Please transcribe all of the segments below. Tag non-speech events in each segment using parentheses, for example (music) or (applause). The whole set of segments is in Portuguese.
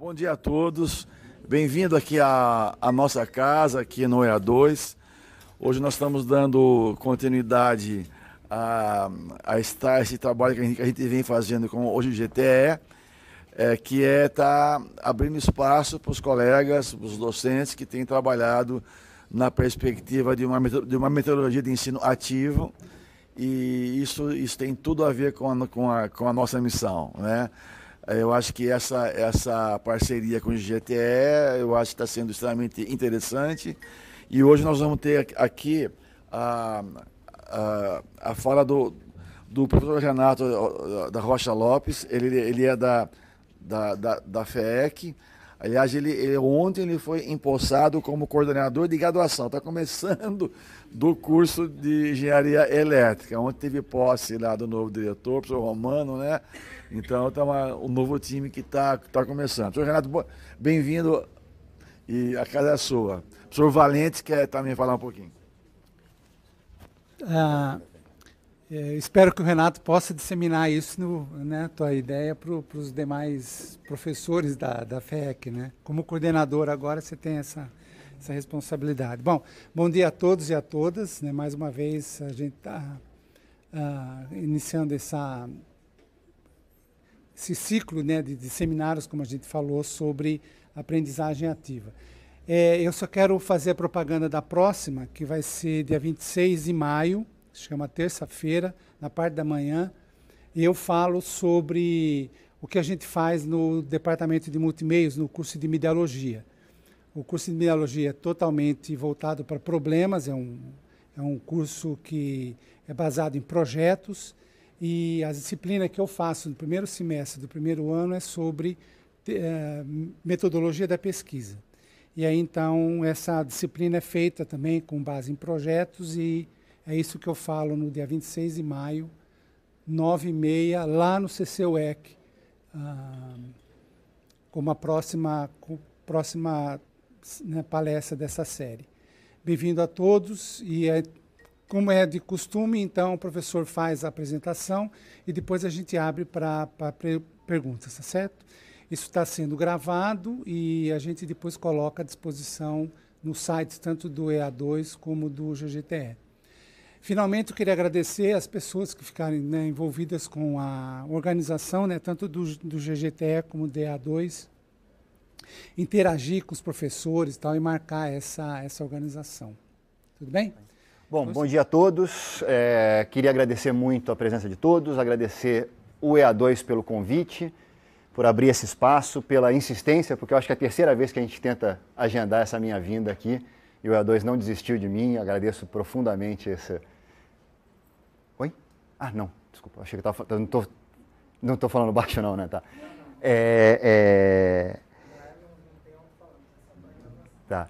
Bom dia a todos. Bem-vindo aqui à, à, nossa casa, aqui no EA2. Hoje nós estamos dando continuidade a, a estar, esse trabalho que a, gente, que a gente vem fazendo com hoje o GTE, é, que é estar tá abrindo espaço para os colegas, para os docentes que têm trabalhado na perspectiva de uma, de uma metodologia de ensino ativo. E isso, isso tem tudo a ver com a, com a, com a nossa missão, né? Eu acho que essa, essa parceria com o GTE, eu acho que está sendo extremamente interessante. E hoje nós vamos ter aqui a, a, a fala do, do professor Renato da Rocha Lopes, ele, ele é da, da, da, da FEEC, Aliás, ele, ele, ontem ele foi empossado como coordenador de graduação. Está começando do curso de engenharia elétrica. Ontem teve posse lá do novo diretor, o professor Romano, né? Então tá uma, um novo time que está tá começando. Professor Renato, bem-vindo e a casa é sua. O professor Valente quer também falar um pouquinho. Ah, é, espero que o Renato possa disseminar isso, no, né, tua ideia, para os demais professores da, da FEC. Né? Como coordenador agora, você tem essa, essa responsabilidade. Bom, bom dia a todos e a todas. Né? Mais uma vez, a gente está uh, ah, iniciando essa, esse ciclo né, de, de, seminários, como a gente falou, sobre aprendizagem ativa. É, eu só quero fazer a propaganda da próxima, que vai ser dia 26 de maio, se chama Terça-feira, na parte da manhã, e eu falo sobre o que a gente faz no departamento de multimeios, no curso de medialogia. O curso de medialogia é totalmente voltado para problemas, é um, é um curso que é baseado em projetos, e a disciplina que eu faço no primeiro semestre do primeiro ano é sobre eh, metodologia da pesquisa. E aí, então, essa disciplina é feita também com base em projetos e é isso que eu falo no dia 26 de maio, 9 e meia, lá no CCUEC, ah, como a próxima, próxima né, palestra dessa série. Bem-vindo a todos e é, como é de costume, então o professor faz a apresentação e depois a gente abre para perguntas, tá certo? Isso está sendo gravado e a gente depois coloca à disposição no site tanto do EA2 como do GGTE. Finalmente, eu queria agradecer as pessoas que ficaram né, envolvidas com a organização, né, tanto do, do GGTE como do DA2, interagir com os professores e tal, e marcar essa, essa organização. Tudo bem? Bom, bom dia a todos. É, queria agradecer muito a presença de todos, agradecer o EA2 pelo convite, por abrir esse espaço, pela insistência, porque eu acho que é a terceira vez que a gente tenta agendar essa minha vinda aqui e o EA2 não desistiu de mim. Agradeço profundamente esse. Oi? Ah, não, desculpa, achei que estava. Não estou não falando baixo, não, né? Tá. É, é... Tá.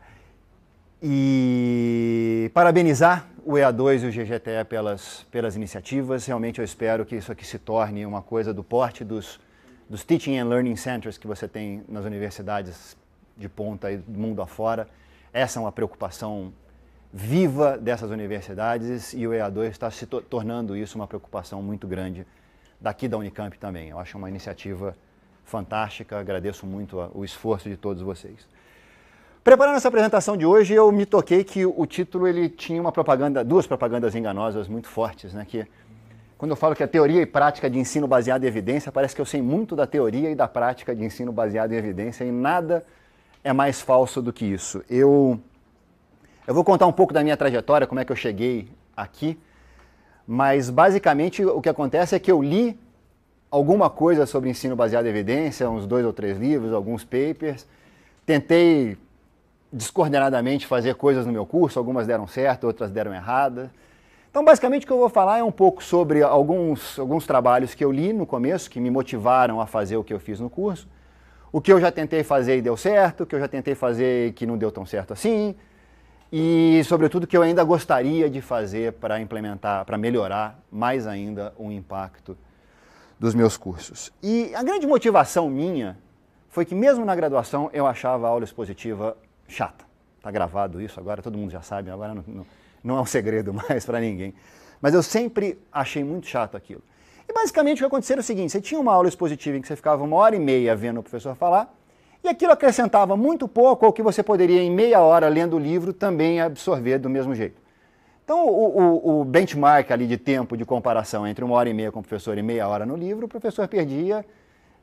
E parabenizar o EA2 e o GGTE pelas, pelas iniciativas. Realmente eu espero que isso aqui se torne uma coisa do porte dos, dos Teaching and Learning Centers que você tem nas universidades de ponta e do mundo afora. Essa é uma preocupação viva dessas universidades e o EA2 está se to tornando isso uma preocupação muito grande daqui da Unicamp também. Eu acho uma iniciativa fantástica, agradeço muito a, o esforço de todos vocês. Preparando essa apresentação de hoje, eu me toquei que o título ele tinha uma propaganda, duas propagandas enganosas muito fortes, né, que quando eu falo que a teoria e prática de ensino baseado em evidência, parece que eu sei muito da teoria e da prática de ensino baseado em evidência e nada é mais falso do que isso. Eu, eu vou contar um pouco da minha trajetória, como é que eu cheguei aqui, mas basicamente o que acontece é que eu li alguma coisa sobre ensino baseado em evidência, uns dois ou três livros, alguns papers, tentei descoordenadamente fazer coisas no meu curso, algumas deram certo, outras deram errada. Então, basicamente, o que eu vou falar é um pouco sobre alguns, alguns trabalhos que eu li no começo, que me motivaram a fazer o que eu fiz no curso, o que eu já tentei fazer e deu certo, o que eu já tentei fazer e que não deu tão certo assim, e sobretudo o que eu ainda gostaria de fazer para implementar, para melhorar mais ainda o impacto dos meus cursos. E a grande motivação minha foi que mesmo na graduação eu achava a aula expositiva chata. Está gravado isso agora, todo mundo já sabe, agora não, não, não é um segredo (laughs) mais para ninguém. Mas eu sempre achei muito chato aquilo. E basicamente o que aconteceu era o seguinte: você tinha uma aula expositiva em que você ficava uma hora e meia vendo o professor falar, e aquilo acrescentava muito pouco ao que você poderia, em meia hora lendo o livro, também absorver do mesmo jeito. Então, o, o, o benchmark ali de tempo de comparação entre uma hora e meia com o professor e meia hora no livro, o professor perdia.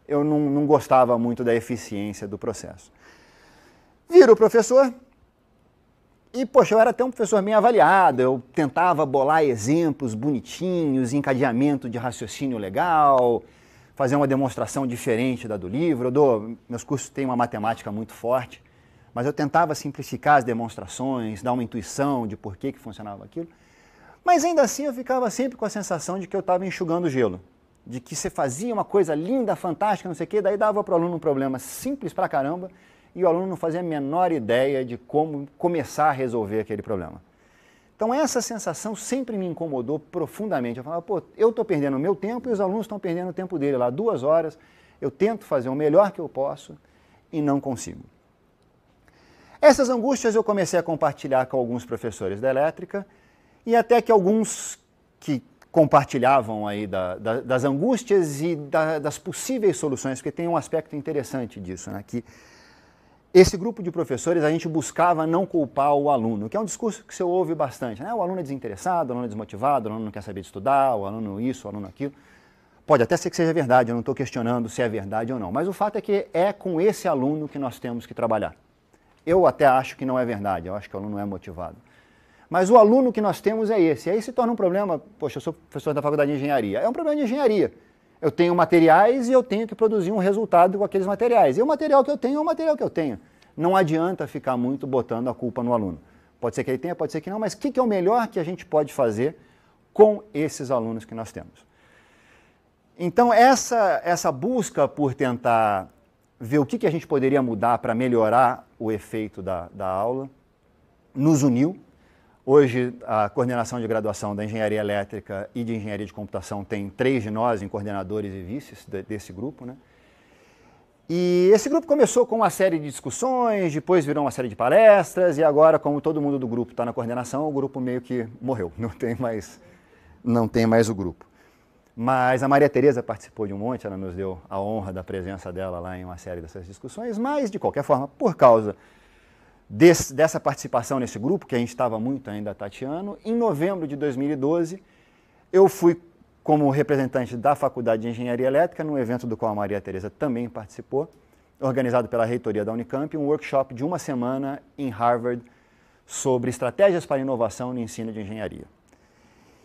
Eu não, não gostava muito da eficiência do processo. Vira o professor, e, poxa, eu era até um professor bem avaliado, eu tentava bolar exemplos bonitinhos, encadeamento de raciocínio legal, fazer uma demonstração diferente da do livro. Eu dou, meus cursos têm uma matemática muito forte, mas eu tentava simplificar as demonstrações, dar uma intuição de por que, que funcionava aquilo. Mas ainda assim eu ficava sempre com a sensação de que eu estava enxugando gelo, de que você fazia uma coisa linda, fantástica, não sei o quê, daí dava para o aluno um problema simples para caramba e o aluno não fazia a menor ideia de como começar a resolver aquele problema. Então essa sensação sempre me incomodou profundamente. Eu falava, pô, eu estou perdendo o meu tempo e os alunos estão perdendo o tempo dele lá, duas horas, eu tento fazer o melhor que eu posso e não consigo. Essas angústias eu comecei a compartilhar com alguns professores da elétrica e até que alguns que compartilhavam aí da, da, das angústias e da, das possíveis soluções, porque tem um aspecto interessante disso, né? que esse grupo de professores, a gente buscava não culpar o aluno, que é um discurso que você ouve bastante. Né? O aluno é desinteressado, o aluno é desmotivado, o aluno não quer saber de estudar, o aluno isso, o aluno aquilo. Pode até ser que seja verdade, eu não estou questionando se é verdade ou não, mas o fato é que é com esse aluno que nós temos que trabalhar. Eu até acho que não é verdade, eu acho que o aluno não é motivado. Mas o aluno que nós temos é esse. E aí se torna um problema, poxa, eu sou professor da faculdade de engenharia. É um problema de engenharia. Eu tenho materiais e eu tenho que produzir um resultado com aqueles materiais. E o material que eu tenho é o material que eu tenho. Não adianta ficar muito botando a culpa no aluno. Pode ser que ele tenha, pode ser que não, mas o que, que é o melhor que a gente pode fazer com esses alunos que nós temos? Então, essa, essa busca por tentar ver o que, que a gente poderia mudar para melhorar o efeito da, da aula nos uniu Hoje, a coordenação de graduação da Engenharia Elétrica e de Engenharia de Computação tem três de nós em coordenadores e vices desse grupo. Né? E esse grupo começou com uma série de discussões, depois virou uma série de palestras, e agora, como todo mundo do grupo está na coordenação, o grupo meio que morreu, não tem mais, não tem mais o grupo. Mas a Maria Tereza participou de um monte, ela nos deu a honra da presença dela lá em uma série dessas discussões, mas de qualquer forma, por causa desse, dessa participação nesse grupo, que a gente estava muito ainda tateando, em novembro de 2012, eu fui como representante da Faculdade de Engenharia Elétrica, num evento do qual a Maria Tereza também participou, organizado pela reitoria da Unicamp, um workshop de uma semana em Harvard sobre estratégias para inovação no ensino de engenharia.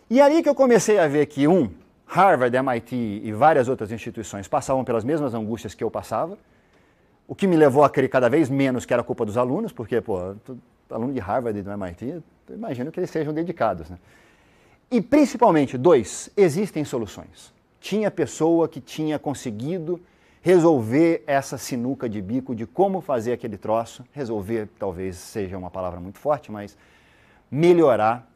E é ali que eu comecei a ver que, um, Harvard, MIT e várias outras instituições passavam pelas mesmas angústias que eu passava, o que me levou a crer cada vez menos que era culpa dos alunos, porque, pô, aluno de Harvard e do MIT, imagino que eles sejam dedicados, né? E principalmente, dois, existem soluções. Tinha pessoa que tinha conseguido resolver essa sinuca de bico de como fazer aquele troço, resolver talvez seja uma palavra muito forte, mas melhorar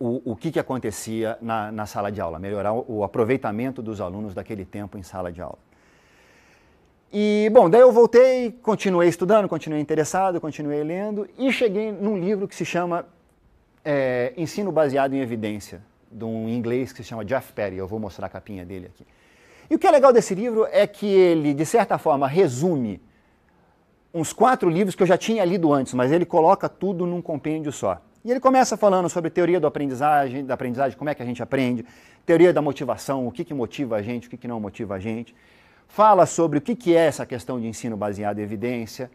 o, o que, que acontecia na, na sala de aula, melhorar o, o aproveitamento dos alunos daquele tempo em sala de aula. E, bom, daí eu voltei, continuei estudando, continuei interessado, continuei lendo e cheguei num livro que se chama é, Ensino Baseado em Evidência, de um inglês que se chama Jeff Perry. Eu vou mostrar a capinha dele aqui. E o que é legal desse livro é que ele, de certa forma, resume uns quatro livros que eu já tinha lido antes, mas ele coloca tudo num compêndio só. E ele começa falando sobre teoria do aprendizagem, da aprendizagem, como é que a gente aprende, teoria da motivação, o que, que motiva a gente, o que, que não motiva a gente fala sobre o que é essa questão de ensino baseado em evidência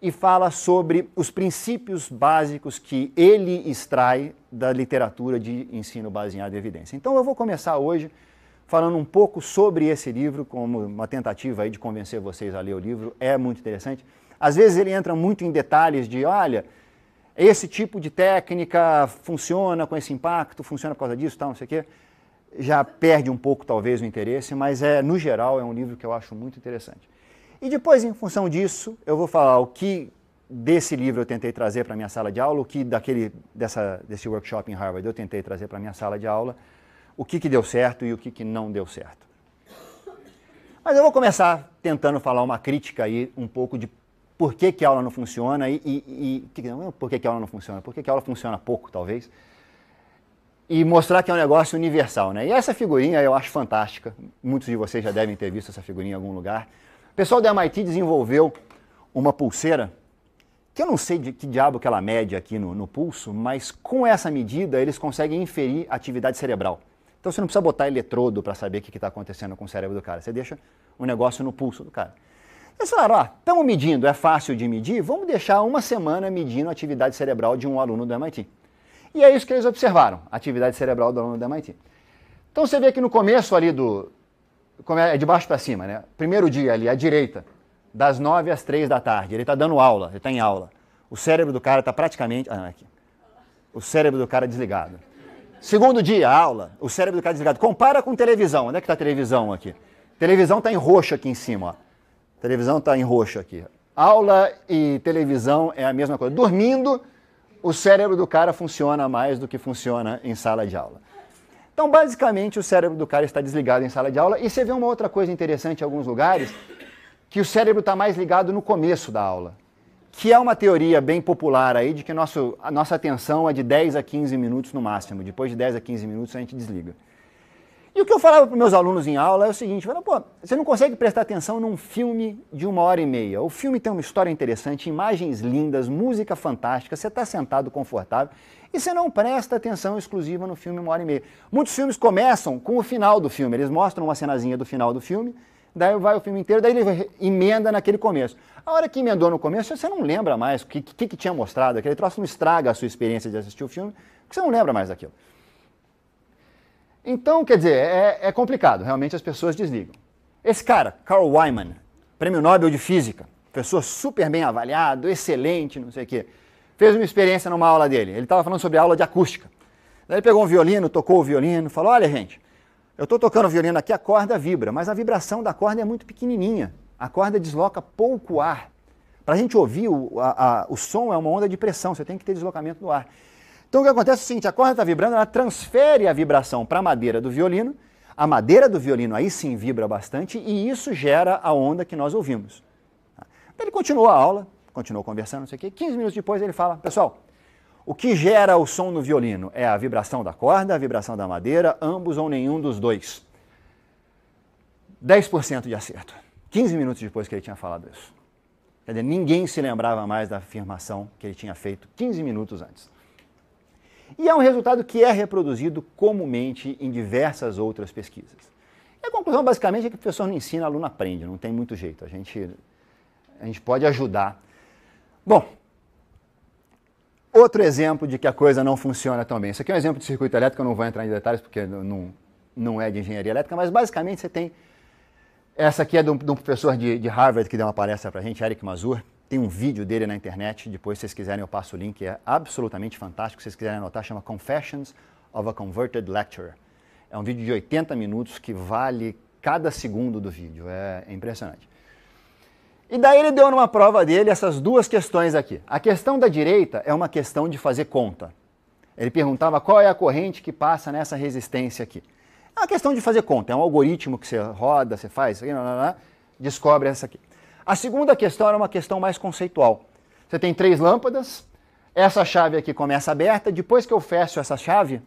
e fala sobre os princípios básicos que ele extrai da literatura de ensino baseado em evidência. Então eu vou começar hoje falando um pouco sobre esse livro, como uma tentativa aí de convencer vocês a ler o livro, é muito interessante. Às vezes ele entra muito em detalhes de, olha, esse tipo de técnica funciona com esse impacto, funciona por causa disso, tal, não sei o quê já perde um pouco talvez o interesse, mas é no geral é um livro que eu acho muito interessante. E depois, em função disso, eu vou falar o que desse livro eu tentei trazer para minha sala de aula, o que daquele dessa desse workshop em Harvard eu tentei trazer para minha sala de aula, o que que deu certo e o que que não deu certo. Mas eu vou começar tentando falar uma crítica aí um pouco de por que, que a aula não funciona e, e, e por que, que a aula não funciona, por que, que a aula funciona pouco talvez e mostrar que é um negócio universal, né? E essa figurinha eu acho fantástica. Muitos de vocês já devem ter visto essa figurinha em algum lugar. O pessoal da MIT desenvolveu uma pulseira que eu não sei de que diabo que ela mede aqui no, no pulso, mas com essa medida eles conseguem inferir atividade cerebral. Então você não precisa botar eletrodo para saber o que está acontecendo com o cérebro do cara. Você deixa o um negócio no pulso do cara. Eles falaram, ó, estamos medindo, é fácil de medir, vamos deixar uma semana medindo a atividade cerebral de um aluno do MIT. E é isso que eles observaram, a atividade cerebral do aluno da MIT. Então você vê que no começo ali do. É, é de baixo para cima, né? Primeiro dia ali, à direita, das 9 às 3 da tarde. Ele está dando aula, ele está em aula. O cérebro do cara está praticamente. Ah, não, é aqui. O cérebro do cara desligado. Segundo dia, aula, o cérebro do cara desligado. Compara com televisão. Onde é que está a televisão aqui? Televisão está em roxo aqui em cima. Ó. Televisão está em roxo aqui. Aula e televisão é a mesma coisa. Dormindo, o cérebro do cara funciona mais do que funciona em sala de aula. Então, basicamente, o cérebro do cara está desligado em sala de aula. E você vê uma outra coisa interessante em alguns lugares, que o cérebro está mais ligado no começo da aula. Que é uma teoria bem popular aí de que nosso, a nossa atenção é de 10 a 15 minutos no máximo. Depois de 10 a 15 minutos a gente desliga. E o que eu falava para meus alunos em aula é o seguinte: falava, pô, você não consegue prestar atenção num filme de uma hora e meia. O filme tem uma história interessante, imagens lindas, música fantástica, você está sentado confortável e você não presta atenção exclusiva no filme uma hora e meia. Muitos filmes começam com o final do filme, eles mostram uma cenazinha do final do filme, daí vai o filme inteiro, daí ele emenda naquele começo. A hora que emendou no começo, você não lembra mais o que, que, que tinha mostrado, aquele troço não estraga a sua experiência de assistir o filme, porque você não lembra mais daquilo. Então, quer dizer, é, é complicado, realmente as pessoas desligam. Esse cara, Carl Wyman, prêmio Nobel de Física, professor super bem avaliado, excelente, não sei o quê, fez uma experiência numa aula dele. Ele estava falando sobre aula de acústica. Daí ele pegou um violino, tocou o violino, falou: Olha, gente, eu estou tocando o violino aqui, a corda vibra, mas a vibração da corda é muito pequenininha. A corda desloca pouco ar. Para a gente ouvir o, a, a, o som, é uma onda de pressão, você tem que ter deslocamento do ar. Então o que acontece é o seguinte: a corda está vibrando, ela transfere a vibração para a madeira do violino, a madeira do violino aí sim vibra bastante e isso gera a onda que nós ouvimos. Tá? ele continuou a aula, continuou conversando, não sei o quê. 15 minutos depois ele fala: Pessoal, o que gera o som no violino é a vibração da corda, a vibração da madeira, ambos ou nenhum dos dois. 10% de acerto. 15 minutos depois que ele tinha falado isso. Quer dizer, ninguém se lembrava mais da afirmação que ele tinha feito 15 minutos antes. E é um resultado que é reproduzido comumente em diversas outras pesquisas. E a conclusão basicamente é que o professor não ensina, aluno aprende, não tem muito jeito. A gente, a gente pode ajudar. Bom, outro exemplo de que a coisa não funciona tão bem. Isso aqui é um exemplo de circuito elétrico, eu não vou entrar em detalhes porque não, não é de engenharia elétrica, mas basicamente você tem. Essa aqui é de um, de um professor de, de Harvard que deu uma palestra para a gente, Eric Mazur, tem um vídeo dele na internet, depois se vocês quiserem eu passo o link, é absolutamente fantástico, se vocês quiserem anotar, chama Confessions of a Converted Lecturer. É um vídeo de 80 minutos que vale cada segundo do vídeo, é, é impressionante. E daí ele deu numa prova dele essas duas questões aqui. A questão da direita é uma questão de fazer conta. Ele perguntava qual é a corrente que passa nessa resistência aqui. É uma questão de fazer conta, é um algoritmo que você roda, você faz, descobre essa aqui. A segunda questão era uma questão mais conceitual. Você tem três lâmpadas, essa chave aqui começa aberta, depois que eu fecho essa chave,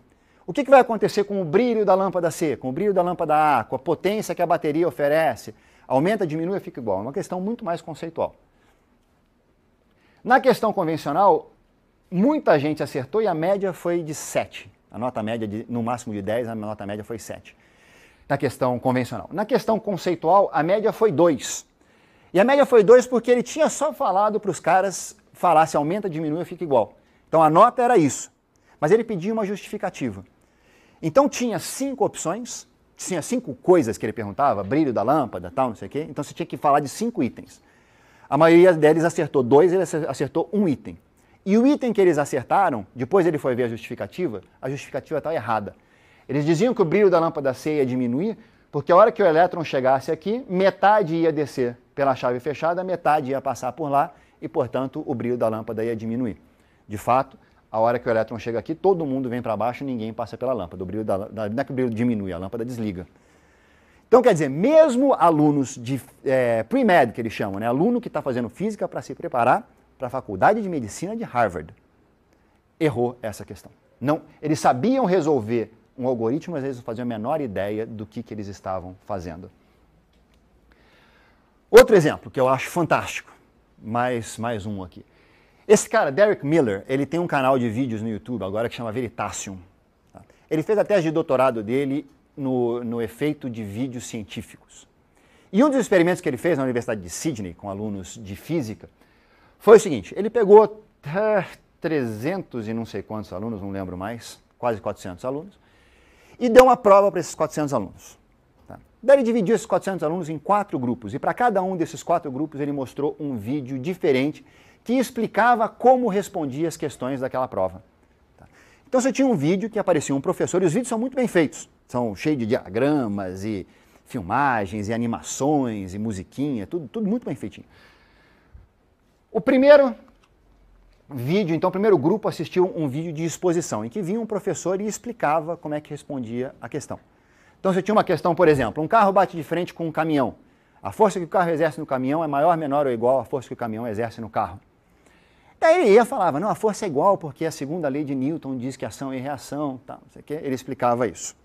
o que, vai acontecer com o brilho da lâmpada C, com o brilho da lâmpada A, com a potência que a bateria oferece? Aumenta, diminui, fica igual. É uma questão muito mais conceitual. Na questão convencional, muita gente acertou e a média foi de 7. A nota média, de, no máximo de 10, a nota média foi 7. Na questão convencional. Na questão conceitual, a média foi 2. E a média foi 2 porque ele tinha só falado para os caras falar se aumenta, diminui, ou fica igual. Então a nota era isso. Mas ele pediu uma justificativa. Então tinha cinco opções, tinha cinco coisas que ele perguntava, brilho da lâmpada, tal, não sei o quê. Então você tinha que falar de cinco itens. A maioria deles acertou dois, ele acertou um item. E o item que eles acertaram, depois ele foi ver a justificativa, a justificativa estava tá errada. Eles diziam que o brilho da lâmpada C ia diminuir, porque a hora que o elétron chegasse aqui, metade ia descer pela chave fechada, metade ia passar por lá e, portanto, o brilho da lâmpada ia diminuir. De fato, a hora que o elétron chega aqui, todo mundo vem para baixo e ninguém passa pela lâmpada. O brilho da, da, não é que o brilho diminui, a lâmpada desliga. Então, quer dizer, mesmo alunos de é, pre-med, que eles chamam, né? aluno que está fazendo física para se preparar para a faculdade de medicina de Harvard, errou essa questão. Não, eles sabiam resolver um algoritmo, mas eles não faziam a menor ideia do que, que eles estavam fazendo. Outro exemplo que eu acho fantástico, mais, mais um aqui. Esse cara, Derek Miller, ele tem um canal de vídeos no YouTube agora que chama Veritasium. Tá? Ele fez a tese de doutorado dele no, no efeito de vídeos científicos. E um dos experimentos que ele fez na Universidade de Sydney com alunos de física foi o seguinte: ele pegou 300 e não sei quantos alunos, não lembro mais, quase 400 alunos, e deu uma prova para esses 400 alunos. Daí ele dividiu esses 400 alunos em quatro grupos e para cada um desses quatro grupos ele mostrou um vídeo diferente que explicava como respondia as questões daquela prova. Tá? Então você tinha um vídeo que aparecia um professor e os vídeos são muito bem feitos, são cheios de diagramas e filmagens e animações e musiquinha, tudo, tudo muito bem feitinho. O primeiro vídeo, então, o primeiro grupo assistiu um vídeo de exposição em que vinha um professor e explicava como é que respondia a questão. Então você tinha uma questão, por exemplo, um carro bate de frente com um caminhão. A força que o carro exerce no caminhão é maior, menor ou igual à força que o caminhão exerce no carro. Daí ele ia falava, não, a força é igual porque a segunda lei de Newton diz que ação e reação, tá, não sei o quê. ele explicava isso.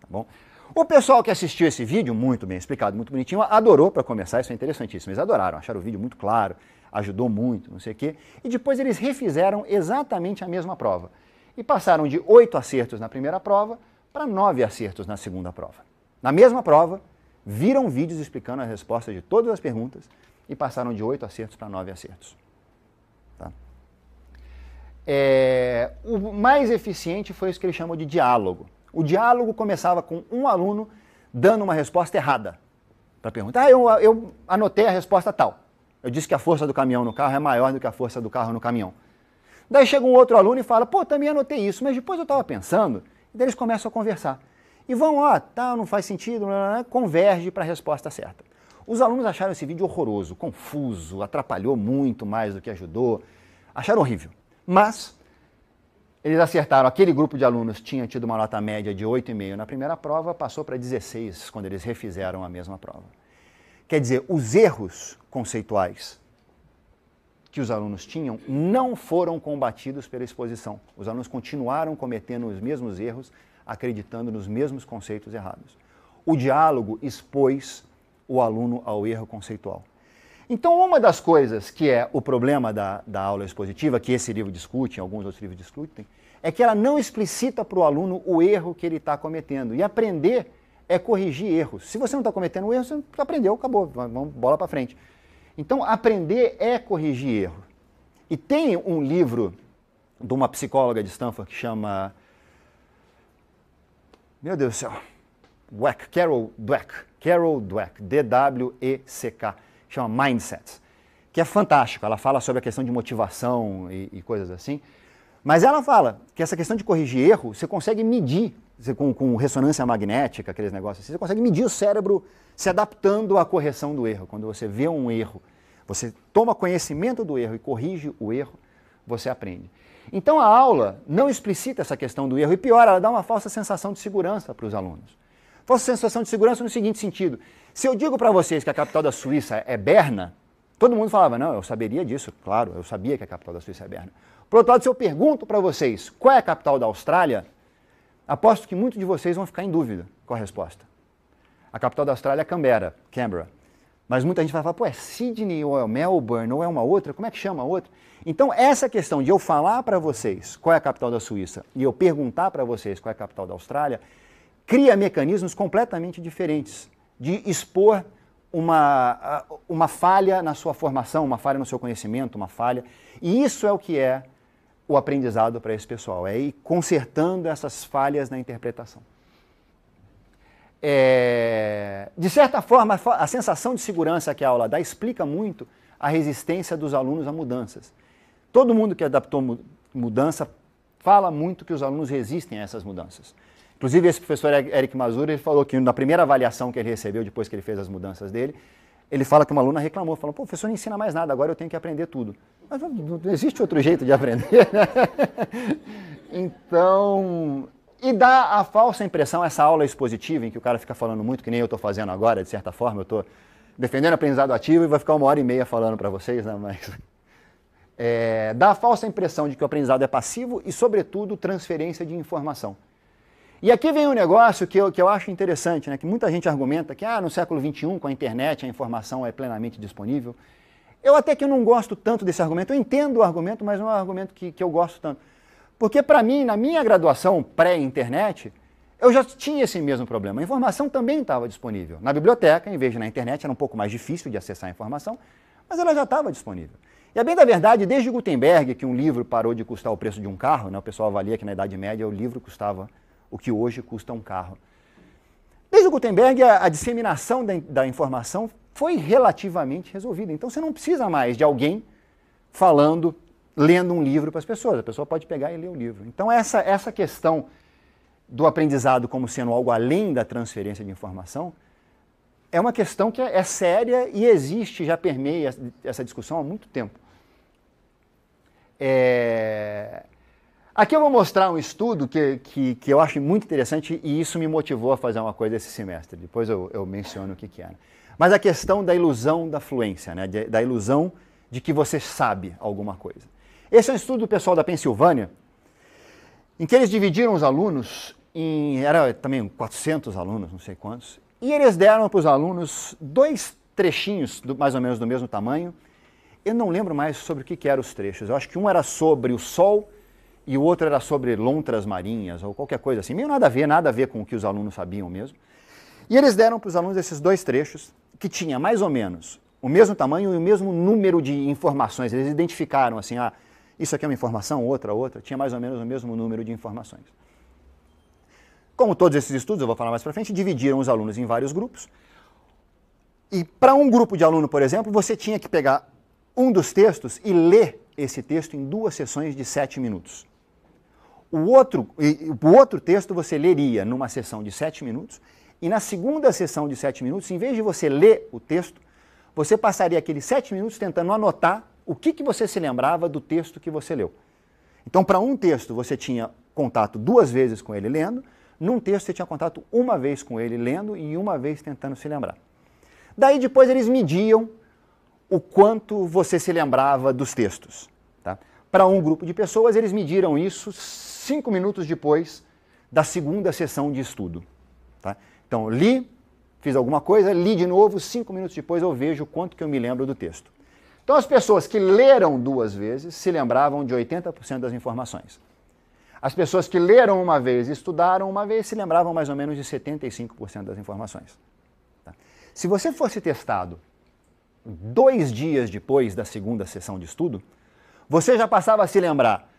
Tá bom? O pessoal que assistiu esse vídeo, muito bem explicado, muito bonitinho, adorou para começar, isso é interessantíssimo, eles adoraram, acharam o vídeo muito claro, ajudou muito, não sei o quê. E depois eles refizeram exatamente a mesma prova. E passaram de oito acertos na primeira prova para nove acertos na segunda prova. Na mesma prova, viram vídeos explicando a resposta de todas as perguntas e passaram de oito acertos para nove acertos. Tá? É, o mais eficiente foi isso que ele chamou de diálogo. O diálogo começava com um aluno dando uma resposta errada para a pergunta. Ah, eu, eu anotei a resposta tal. Eu disse que a força do caminhão no carro é maior do que a força do carro no caminhão. Daí chega um outro aluno e fala, pô, também anotei isso, mas depois eu estava pensando Daí eles começam a conversar. E vão, ó, tá, não faz sentido, né, né, né, converge para a resposta certa. Os alunos acharam esse vídeo horroroso, confuso, atrapalhou muito mais do que ajudou. Acharam horrível. Mas eles acertaram. Aquele grupo de alunos tinha tido uma nota média de 8,5 na primeira prova, passou para 16 quando eles refizeram a mesma prova. Quer dizer, os erros conceituais que os alunos tinham não foram combatidos pela exposição. Os alunos continuaram cometendo os mesmos erros, acreditando nos mesmos conceitos errados. O diálogo expôs o aluno ao erro conceitual. Então, uma das coisas que é o problema da, da aula expositiva, que esse livro discute, alguns outros livros discutem, é que ela não explicita para o aluno o erro que ele está cometendo. E aprender é corrigir erros. Se você não está cometendo um erro, você aprendeu, acabou, vamos bola para frente. Então, aprender é corrigir erro. E tem um livro de uma psicóloga de Stanford que chama. Meu Deus do céu. Dweck, Carol Dweck. Carol Dweck, D-W-E-C-K. Chama Mindset. Que é fantástico. Ela fala sobre a questão de motivação e, e coisas assim. Mas ela fala que essa questão de corrigir erro, você consegue medir com, com, ressonância magnética, aqueles negócios assim, você consegue medir o cérebro se adaptando à correção do erro. Quando você vê um erro, você toma conhecimento do erro e corrige o erro, você aprende. Então a aula não explicita essa questão do erro e pior, ela dá uma falsa sensação de segurança para os alunos. Falsa sensação de segurança no seguinte sentido: se eu digo para vocês que a capital da Suíça é Berna, todo mundo falava, não, eu saberia disso, claro, eu sabia que a capital da Suíça é Berna. Por outro lado, se eu pergunto para vocês qual é a capital da Austrália, Aposto que muitos de vocês vão ficar em dúvida com a resposta. A capital da Austrália é Canberra, Canberra. Mas muita gente vai falar, pô, é Sydney ou é Melbourne ou é uma outra, como é que chama a outra? Então, essa questão de eu falar para vocês qual é a capital da Suíça e eu perguntar para vocês qual é a capital da Austrália, cria mecanismos completamente diferentes de expor uma, uma falha na sua formação, uma falha no seu conhecimento, uma falha. E isso é o que é o aprendizado para esse pessoal, é ir consertando essas falhas na interpretação. É, de certa forma, a sensação de segurança que a aula dá explica muito a resistência dos alunos a mudanças. Todo mundo que adaptou mudança fala muito que os alunos resistem a essas mudanças. Inclusive, esse professor Eric Mazur, ele falou que na primeira avaliação que ele recebeu, depois que ele fez as mudanças dele, ele fala que uma aluna reclamou, falou, Pô, professor não ensina mais nada, agora eu tenho que aprender tudo. Mas não existe outro jeito de aprender, (laughs) né? Então, e dá a falsa impressão, essa aula expositiva, em que o cara fica falando muito, que nem eu estou fazendo agora, de certa forma, eu estou defendendo aprendizado ativo e vai ficar uma hora e meia falando para vocês, né? Mas (laughs) é, dá a falsa impressão de que o aprendizado é passivo e, sobretudo, transferência de informação. E aqui vem um negócio que eu, que eu acho interessante, né? que muita gente argumenta que ah, no século XXI, com a internet, a informação é plenamente disponível. Eu até que não gosto tanto desse argumento, eu entendo o argumento, mas não é um argumento que, que eu gosto tanto. Porque para mim, na minha graduação pré-internet, eu já tinha esse mesmo problema. A informação também estava disponível. Na biblioteca, em vez de na internet, era um pouco mais difícil de acessar a informação, mas ela já estava disponível. E a é bem da verdade, desde Gutenberg, que um livro parou de custar o preço de um carro, né, o pessoal avalia que na Idade Média o livro custava o que hoje custa um carro. Desde o Gutenberg, a, a disseminação da, da informação foi relativamente resolvida. Então você não precisa mais de alguém falando, lendo um livro para as pessoas. A pessoa pode pegar e ler o livro. Então essa, essa questão do aprendizado como sendo algo além da transferência de informação é uma questão que é, é séria e existe, já permeia essa discussão há muito tempo. É... Aqui eu vou mostrar um estudo que, que, que, eu acho muito interessante e isso me motivou a fazer uma coisa esse semestre. Depois eu, eu menciono o que, que era. É. Mas a questão da ilusão da fluência, né? De, da ilusão de que você sabe alguma coisa. Esse é um estudo do pessoal da Pensilvânia, em que eles dividiram os alunos em, era também 400 alunos, não sei quantos, e eles deram para os alunos dois trechinhos, do, mais ou menos do mesmo tamanho. Eu não lembro mais sobre o que, que eram os trechos. Eu acho que um era sobre o sol e o outro era sobre lontras marinhas ou qualquer coisa assim. Meio nada a ver, nada a ver com o que os alunos sabiam mesmo. E eles deram para os alunos esses dois trechos, que tinha mais ou menos o mesmo tamanho e o mesmo número de informações. Eles identificaram assim, ah, isso aqui é uma informação, outra, outra. Tinha mais ou menos o mesmo número de informações. Como todos esses estudos, eu vou falar mais para frente, dividiram os alunos em vários grupos. E para um grupo de aluno, por exemplo, você tinha que pegar um dos textos e ler esse texto em duas sessões de sete minutos. O outro, o outro texto você leria numa sessão de sete minutos, e na segunda sessão de sete minutos, em vez de você ler o texto, você passaria aqueles sete minutos tentando anotar o que, que você se lembrava do texto que você leu. Então, para um texto, você tinha contato duas vezes com ele lendo, num texto, você tinha contato uma vez com ele lendo e uma vez tentando se lembrar. Daí, depois, eles mediam o quanto você se lembrava dos textos. Tá? Para um grupo de pessoas, eles mediram isso cinco minutos depois da segunda sessão de estudo. Tá? Então, li, fiz alguma coisa, li de novo, cinco minutos depois eu vejo quanto que eu me lembro do texto. Então, as pessoas que leram duas vezes se lembravam de 80% das informações. As pessoas que leram uma vez e estudaram uma vez se lembravam mais ou menos de 75% das informações. Tá? Se você fosse testado dois dias depois da segunda sessão de estudo, você já passava a se lembrar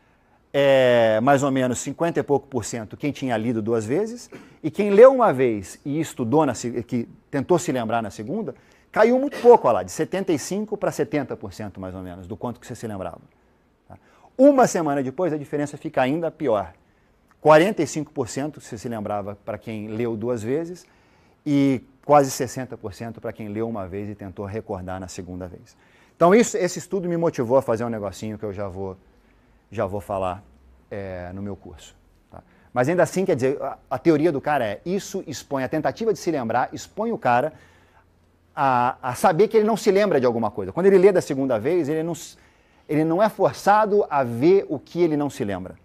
é, mais ou menos 50 e pouco por cento quem tinha lido duas vezes, e quem leu uma vez e estudou, na, que tentou se lembrar na segunda, caiu muito pouco, olha lá, de 75% para 70% mais ou menos, do quanto que você se lembrava. Tá? Uma semana depois, a diferença fica ainda pior. 45% você se lembrava para quem leu duas vezes e quase 60% para quem leu uma vez e tentou recordar na segunda vez. Então, isso, esse estudo me motivou a fazer um negocinho que eu já vou já vou falar é, no meu curso. Tá? Mas ainda assim, quer dizer, a, a, teoria do cara é isso expõe, a tentativa de se lembrar expõe o cara a, a, saber que ele não se lembra de alguma coisa. Quando ele lê da segunda vez, ele não, ele não é forçado a ver o que ele não se lembra.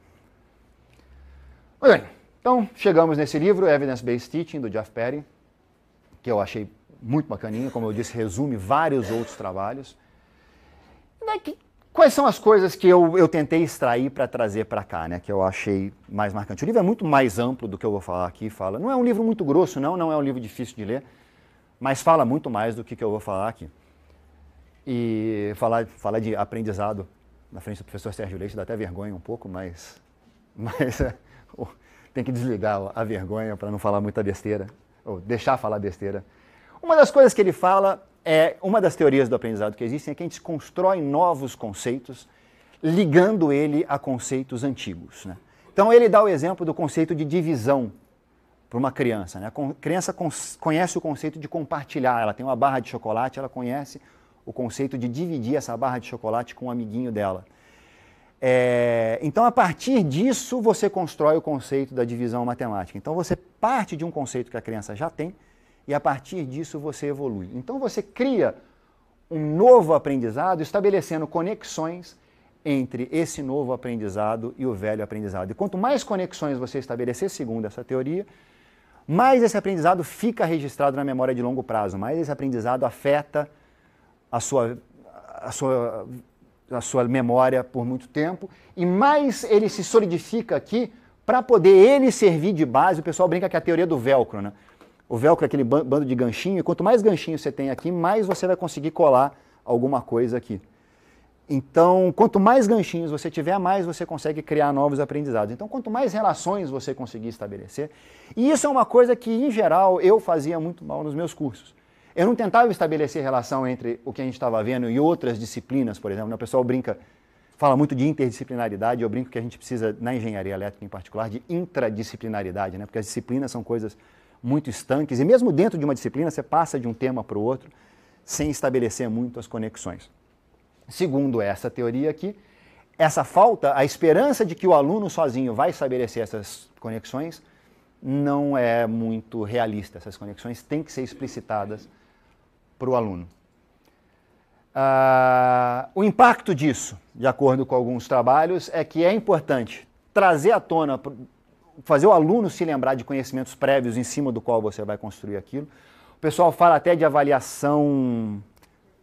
Muito bem, então chegamos nesse livro, Evidence-Based Teaching, do Jeff Perry, que eu achei muito bacaninha, como eu disse, resume vários outros trabalhos. Quais são as coisas que eu, eu tentei extrair para trazer para cá, né, que eu achei mais marcante? O livro é muito mais amplo do que eu vou falar aqui. Fala, não é um livro muito grosso, não, não é um livro difícil de ler, mas fala muito mais do que, que eu vou falar aqui. E falar, falar de aprendizado na frente do professor Sérgio Leite dá até vergonha um pouco, mas, (laughs) mas é, tem que desligar a vergonha para não falar muita besteira, ou deixar falar besteira. Uma das coisas que ele fala é uma das teorias do aprendizado que existem é que a gente constrói novos conceitos ligando ele a conceitos antigos. Né? Então ele dá o exemplo do conceito de divisão para uma criança. Né? A criança conhece o conceito de compartilhar. Ela tem uma barra de chocolate, ela conhece o conceito de dividir essa barra de chocolate com um amiguinho dela. É, então, a partir disso, você constrói o conceito da divisão matemática. Então, você parte de um conceito que a criança já tem e a partir disso você evolui. Então você cria um novo aprendizado, estabelecendo conexões entre esse novo aprendizado e o velho aprendizado. E quanto mais conexões você estabelecer, segundo essa teoria, mais esse aprendizado fica registrado na memória de longo prazo, mais esse aprendizado afeta a sua, a sua, a sua memória por muito tempo, e mais ele se solidifica aqui para poder ele servir de base. O pessoal brinca que é a teoria do velcro, né? O velcro é aquele bando de ganchinho, e quanto mais ganchinho você tem aqui, mais você vai conseguir colar alguma coisa aqui. Então, quanto mais ganchinhos você tiver, mais você consegue criar novos aprendizados. Então, quanto mais relações você conseguir estabelecer, e isso é uma coisa que, em geral, eu fazia muito mal nos meus cursos. Eu não tentava estabelecer relação entre o que a gente estava vendo e outras disciplinas, por exemplo. O pessoal brinca, fala muito de interdisciplinaridade, eu brinco que a gente precisa, na engenharia elétrica em particular, de intradisciplinaridade, né? porque as disciplinas são coisas muito estanques, e mesmo dentro de uma disciplina você passa de um tema para o outro sem estabelecer muito as conexões. Segundo essa teoria aqui, essa falta, a esperança de que o aluno sozinho vai estabelecer essas conexões, não é muito realista. Essas conexões têm que ser explicitadas para o aluno. Uh, o impacto disso, de acordo com alguns trabalhos, é que é importante trazer à tona fazer o aluno se lembrar de conhecimentos prévios em cima do qual você vai construir aquilo. O pessoal fala até de avaliação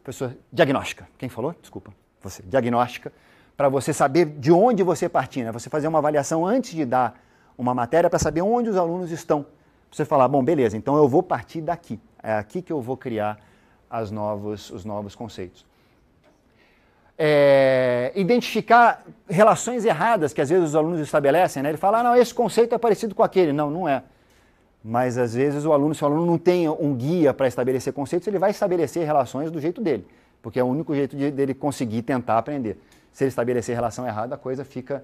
pessoa, diagnóstica. Quem falou? Desculpa, você. Diagnóstica, para você saber de onde você partir. né? Você fazer uma avaliação antes de dar uma matéria para saber onde os alunos estão. Você falar, bom, beleza, então eu vou partir daqui. É aqui que eu vou criar as novos, os novos conceitos é, identificar relações erradas que às vezes os alunos estabelecem. Né? Ele fala, ah, não, esse conceito é parecido com aquele. Não, não é. Mas às vezes o aluno, se o aluno não tem um guia para estabelecer conceitos, ele vai estabelecer relações do jeito dele, porque é o único jeito de, dele conseguir tentar aprender. Se ele estabelecer relação errada, a coisa fica,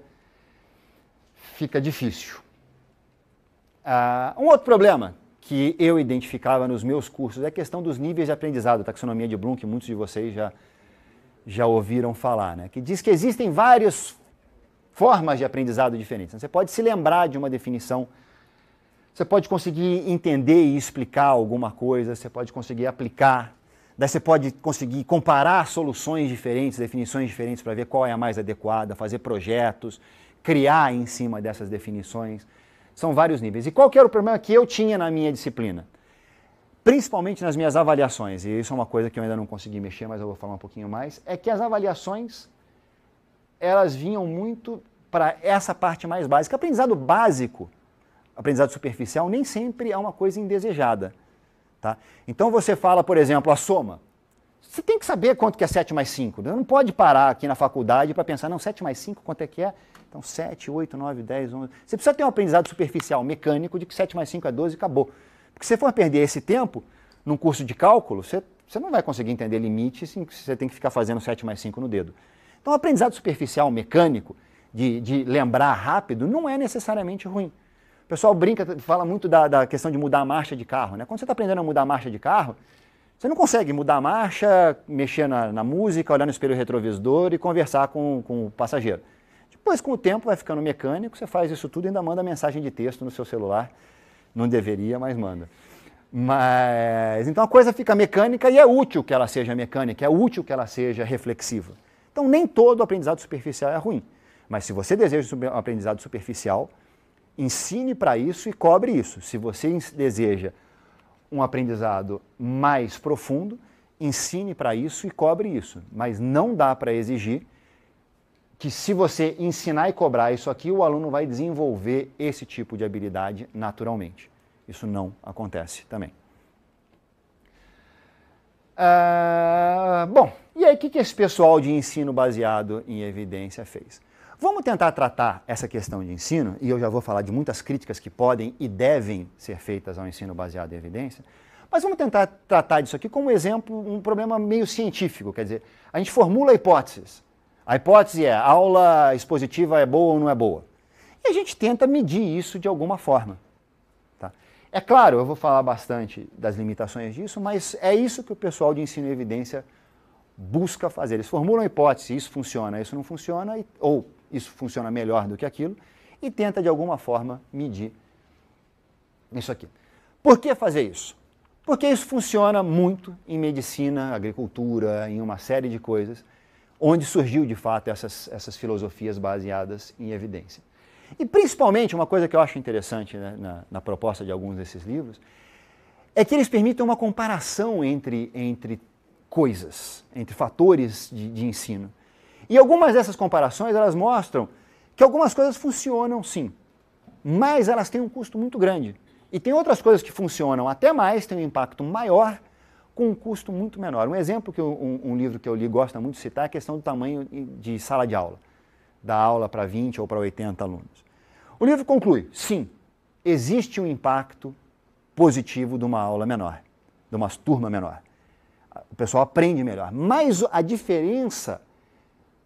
fica difícil. Ah, um outro problema que eu identificava nos meus cursos é a questão dos níveis de aprendizado, taxonomia de Bloom, que muitos de vocês já já ouviram falar, né? que diz que existem várias formas de aprendizado diferentes. Você pode se lembrar de uma definição, você pode conseguir entender e explicar alguma coisa, você pode conseguir aplicar, daí você pode conseguir comparar soluções diferentes, definições diferentes para ver qual é a mais adequada, fazer projetos, criar em cima dessas definições. São vários níveis. E qual que era o problema que eu tinha na minha disciplina? principalmente nas minhas avaliações, e isso é uma coisa que eu ainda não consegui mexer, mas eu vou falar um pouquinho mais, é que as avaliações elas vinham muito para essa parte mais básica. Aprendizado básico, aprendizado superficial, nem sempre é uma coisa indesejada. Tá? Então você fala, por exemplo, a soma. Você tem que saber quanto que é 7 mais 5. Você Não pode parar aqui na faculdade para pensar, não, 7 mais 5, quanto é que é? Então 7, 8, 9, 10, 11. Você precisa ter um aprendizado superficial, mecânico, de que 7 mais 5 é 12 e acabou. Porque se você for perder esse tempo num curso de cálculo, você, você não vai conseguir entender limite se assim, você tem que ficar fazendo 7 mais 5 no dedo. Então, o aprendizado superficial, mecânico, de, de lembrar rápido, não é necessariamente ruim. O pessoal brinca, fala muito da, da questão de mudar a marcha de carro. Né? Quando você está aprendendo a mudar a marcha de carro, você não consegue mudar a marcha, mexer na, na música, olhar no espelho retrovisor e conversar com, com o passageiro. Depois, com o tempo, vai ficando mecânico, você faz isso tudo e ainda manda mensagem de texto no seu celular. Não deveria, mas manda. Mas então a coisa fica mecânica e é útil que ela seja mecânica, é útil que ela seja reflexiva. Então nem todo aprendizado superficial é ruim, mas se você deseja um aprendizado superficial, ensine para isso e cobre isso. Se você deseja um aprendizado mais profundo, ensine para isso e cobre isso, mas não dá para exigir que se você ensinar e cobrar isso aqui, o aluno vai desenvolver esse tipo de habilidade naturalmente. Isso não acontece também. Ah, bom, e aí o que, que esse pessoal de ensino baseado em evidência fez? Vamos tentar tratar essa questão de ensino, e eu já vou falar de muitas críticas que podem e devem ser feitas ao ensino baseado em evidência, mas vamos tentar tratar disso aqui como exemplo, um problema meio científico, quer dizer, a gente formula hipóteses, a hipótese é: a aula expositiva é boa ou não é boa? E a gente tenta medir isso de alguma forma. Tá? É claro, eu vou falar bastante das limitações disso, mas é isso que o pessoal de ensino e evidência busca fazer. Eles formulam a hipótese: isso funciona, isso não funciona, ou isso funciona melhor do que aquilo, e tenta de alguma forma medir isso aqui. Por que fazer isso? Porque isso funciona muito em medicina, agricultura, em uma série de coisas onde surgiu de fato essas, essas filosofias baseadas em evidência. E principalmente, uma coisa que eu acho interessante né, na, na, proposta de alguns desses livros, é que eles permitem uma comparação entre, entre coisas, entre fatores de, de ensino. E algumas dessas comparações elas mostram que algumas coisas funcionam sim, mas elas têm um custo muito grande. E tem outras coisas que funcionam até mais, têm um impacto maior, com um custo muito menor. Um exemplo que um, um, livro que eu li gosta muito de citar é a questão do tamanho de sala de aula, da aula para 20 ou para 80 alunos. O livro conclui: sim, existe um impacto positivo de uma aula menor, de uma turma menor. O pessoal aprende melhor, mas a diferença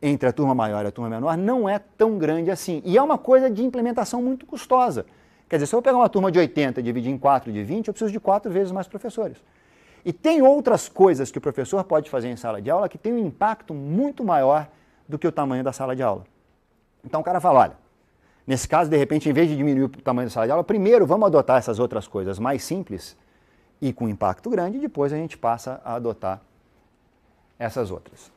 entre a turma maior e a turma menor não é tão grande assim. E é uma coisa de implementação muito custosa. Quer dizer, se eu pegar uma turma de 80 e dividir em 4 de 20, eu preciso de 4 vezes mais professores. E tem outras coisas que o professor pode fazer em sala de aula que tem um impacto muito maior do que o tamanho da sala de aula. Então o cara fala, olha, nesse caso, de repente, em vez de diminuir o tamanho da sala de aula, primeiro vamos adotar essas outras coisas mais simples e com impacto grande, e depois a gente passa a adotar essas outras.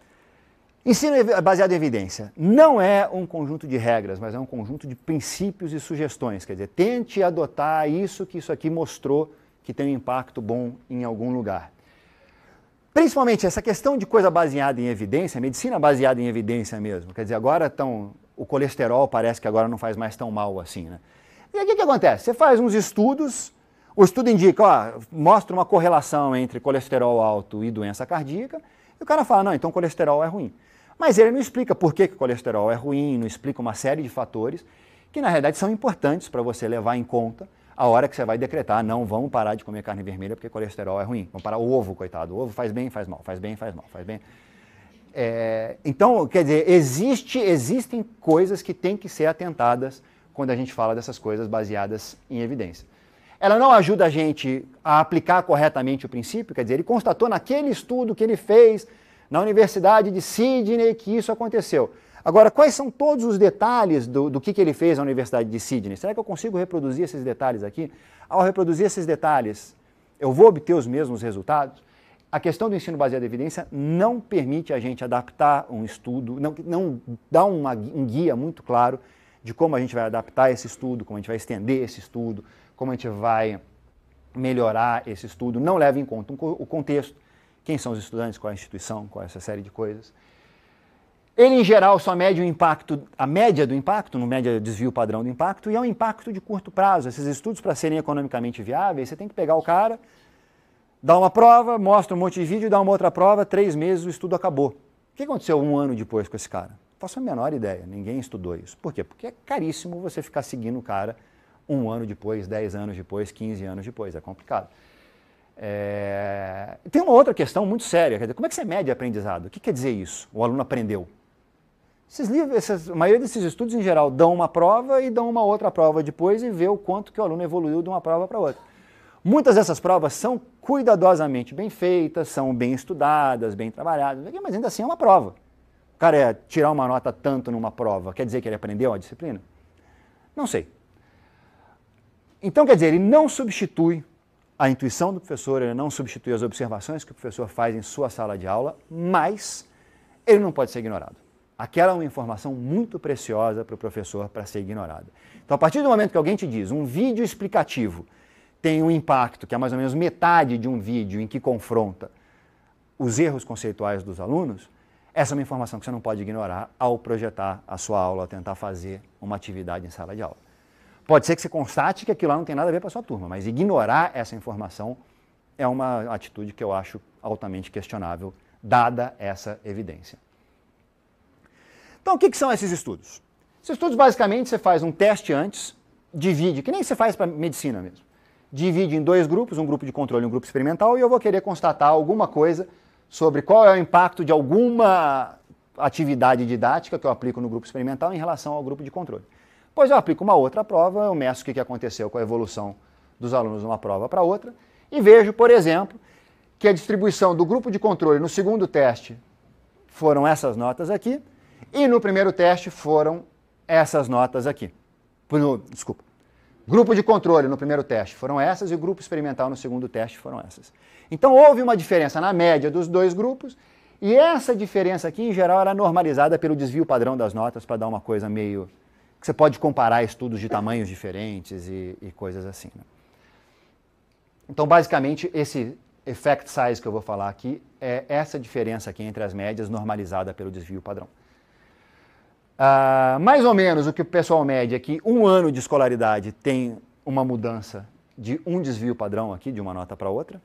Ensino baseado em evidência não é um conjunto de regras, mas é um conjunto de princípios e sugestões. Quer dizer, tente adotar isso que isso aqui mostrou que tem um impacto bom em algum lugar. Principalmente essa questão de coisa baseada em evidência, medicina baseada em evidência mesmo. Quer dizer, agora tão, o colesterol parece que agora não faz mais tão mal assim, né? E aí o que, que acontece? Você faz uns estudos, o estudo indica, ó, mostra uma correlação entre colesterol alto e doença cardíaca, e o cara fala, não, então colesterol é ruim. Mas ele não explica por que, que colesterol é ruim, não explica uma série de fatores que na realidade são importantes para você levar em conta a hora que você vai decretar, não, vamos parar de comer carne vermelha porque colesterol é ruim. Vamos parar o ovo, coitado. O ovo faz bem, faz mal, faz bem, faz mal, faz bem. É, então, quer dizer, existe, existem coisas que têm que ser atentadas quando a gente fala dessas coisas baseadas em evidência. Ela não ajuda a gente a aplicar corretamente o princípio, quer dizer, ele constatou naquele estudo que ele fez na Universidade de Sydney que isso aconteceu. Agora, quais são todos os detalhes do, do que, que ele fez na Universidade de Sydney? Será que eu consigo reproduzir esses detalhes aqui? Ao reproduzir esses detalhes, eu vou obter os mesmos resultados? A questão do ensino baseado em evidência não permite a gente adaptar um estudo, não, não dá uma, um guia muito claro de como a gente vai adaptar esse estudo, como a gente vai estender esse estudo, como a gente vai melhorar esse estudo, não leva em conta o contexto, quem são os estudantes, qual é a instituição, qual é essa série de coisas. Ele, em geral, só mede o impacto, a média do impacto, não mede o desvio padrão do impacto, e é um impacto de curto prazo. Esses estudos, para serem economicamente viáveis, você tem que pegar o cara, dar uma prova, mostra um monte de vídeo, dá uma outra prova, três meses o estudo acabou. O que aconteceu um ano depois com esse cara? Faço a menor ideia, ninguém estudou isso. Por quê? Porque é caríssimo você ficar seguindo o cara um ano depois, dez anos depois, quinze anos depois, é complicado. É... Tem uma outra questão muito séria, quer dizer, como é que você mede aprendizado? O que quer dizer isso? O aluno aprendeu. Esses livros, essas, a maioria desses estudos, em geral, dão uma prova e dão uma outra prova depois e vê o quanto que o aluno evoluiu de uma prova para outra. Muitas dessas provas são cuidadosamente bem feitas, são bem estudadas, bem trabalhadas, mas ainda assim é uma prova. O cara é tirar uma nota tanto numa prova, quer dizer que ele aprendeu a disciplina? Não sei. Então, quer dizer, ele não substitui a intuição do professor, ele não substitui as observações que o professor faz em sua sala de aula, mas ele não pode ser ignorado. Aquela é uma informação muito preciosa para o professor para ser ignorada. Então, a partir do momento que alguém te diz um vídeo explicativo tem um impacto que é mais ou menos metade de um vídeo em que confronta os erros conceituais dos alunos, essa é uma informação que você não pode ignorar ao projetar a sua aula, ao tentar fazer uma atividade em sala de aula. Pode ser que você constate que aquilo lá não tem nada a ver com a sua turma, mas ignorar essa informação é uma atitude que eu acho altamente questionável, dada essa evidência. Então, o que, que são esses estudos? Esses estudos, basicamente, você faz um teste antes, divide, que nem você faz para medicina mesmo. Divide em dois grupos, um grupo de controle e um grupo experimental, e eu vou querer constatar alguma coisa sobre qual é o impacto de alguma atividade didática que eu aplico no grupo experimental em relação ao grupo de controle. Pois eu aplico uma outra prova, eu meço o que aconteceu com a evolução dos alunos de uma prova para outra, e vejo, por exemplo, que a distribuição do grupo de controle no segundo teste foram essas notas aqui, e no primeiro teste foram essas notas aqui. No, desculpa. Grupo de controle no primeiro teste foram essas e o grupo experimental no segundo teste foram essas. Então houve uma diferença na média dos dois grupos e essa diferença aqui, em geral, era normalizada pelo desvio padrão das notas para dar uma coisa meio. que você pode comparar estudos de tamanhos diferentes e, e coisas assim. Né? Então, basicamente, esse effect size que eu vou falar aqui é essa diferença aqui entre as médias normalizada pelo desvio padrão. Ah, mais ou menos o que o pessoal mede é que um ano de escolaridade tem uma mudança de um desvio padrão aqui, de uma nota para outra.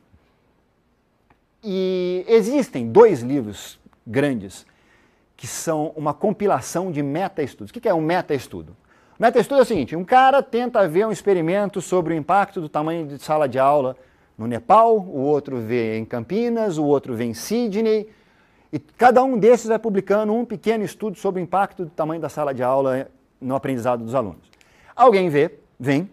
E existem dois livros grandes que são uma compilação de meta-estudos. O que é um meta-estudo? Meta-estudo é o seguinte: um cara tenta ver um experimento sobre o impacto do tamanho de sala de aula no Nepal, o outro vê em Campinas, o outro vê em Sydney, e cada um desses vai publicando um pequeno estudo sobre o impacto do tamanho da sala de aula eh, no aprendizado dos alunos. Alguém vê, vem,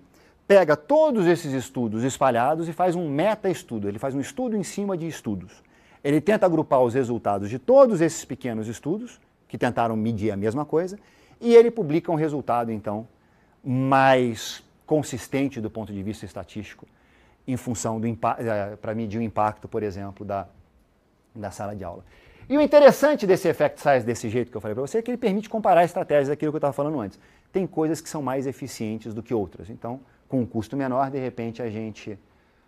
pega todos esses estudos espalhados e faz um meta-estudo, ele faz um estudo em cima de estudos. Ele tenta agrupar os resultados de todos esses pequenos estudos, que tentaram medir a mesma coisa, e ele publica um resultado, então, mais consistente do ponto de vista estatístico, em função do eh, para medir o impacto, por exemplo, da, da sala de aula. E o interessante desse effect size, desse jeito que eu falei para você, é que ele permite comparar estratégias daquilo que eu estava falando antes. Tem coisas que são mais eficientes do que outras. Então, com um custo menor, de repente a gente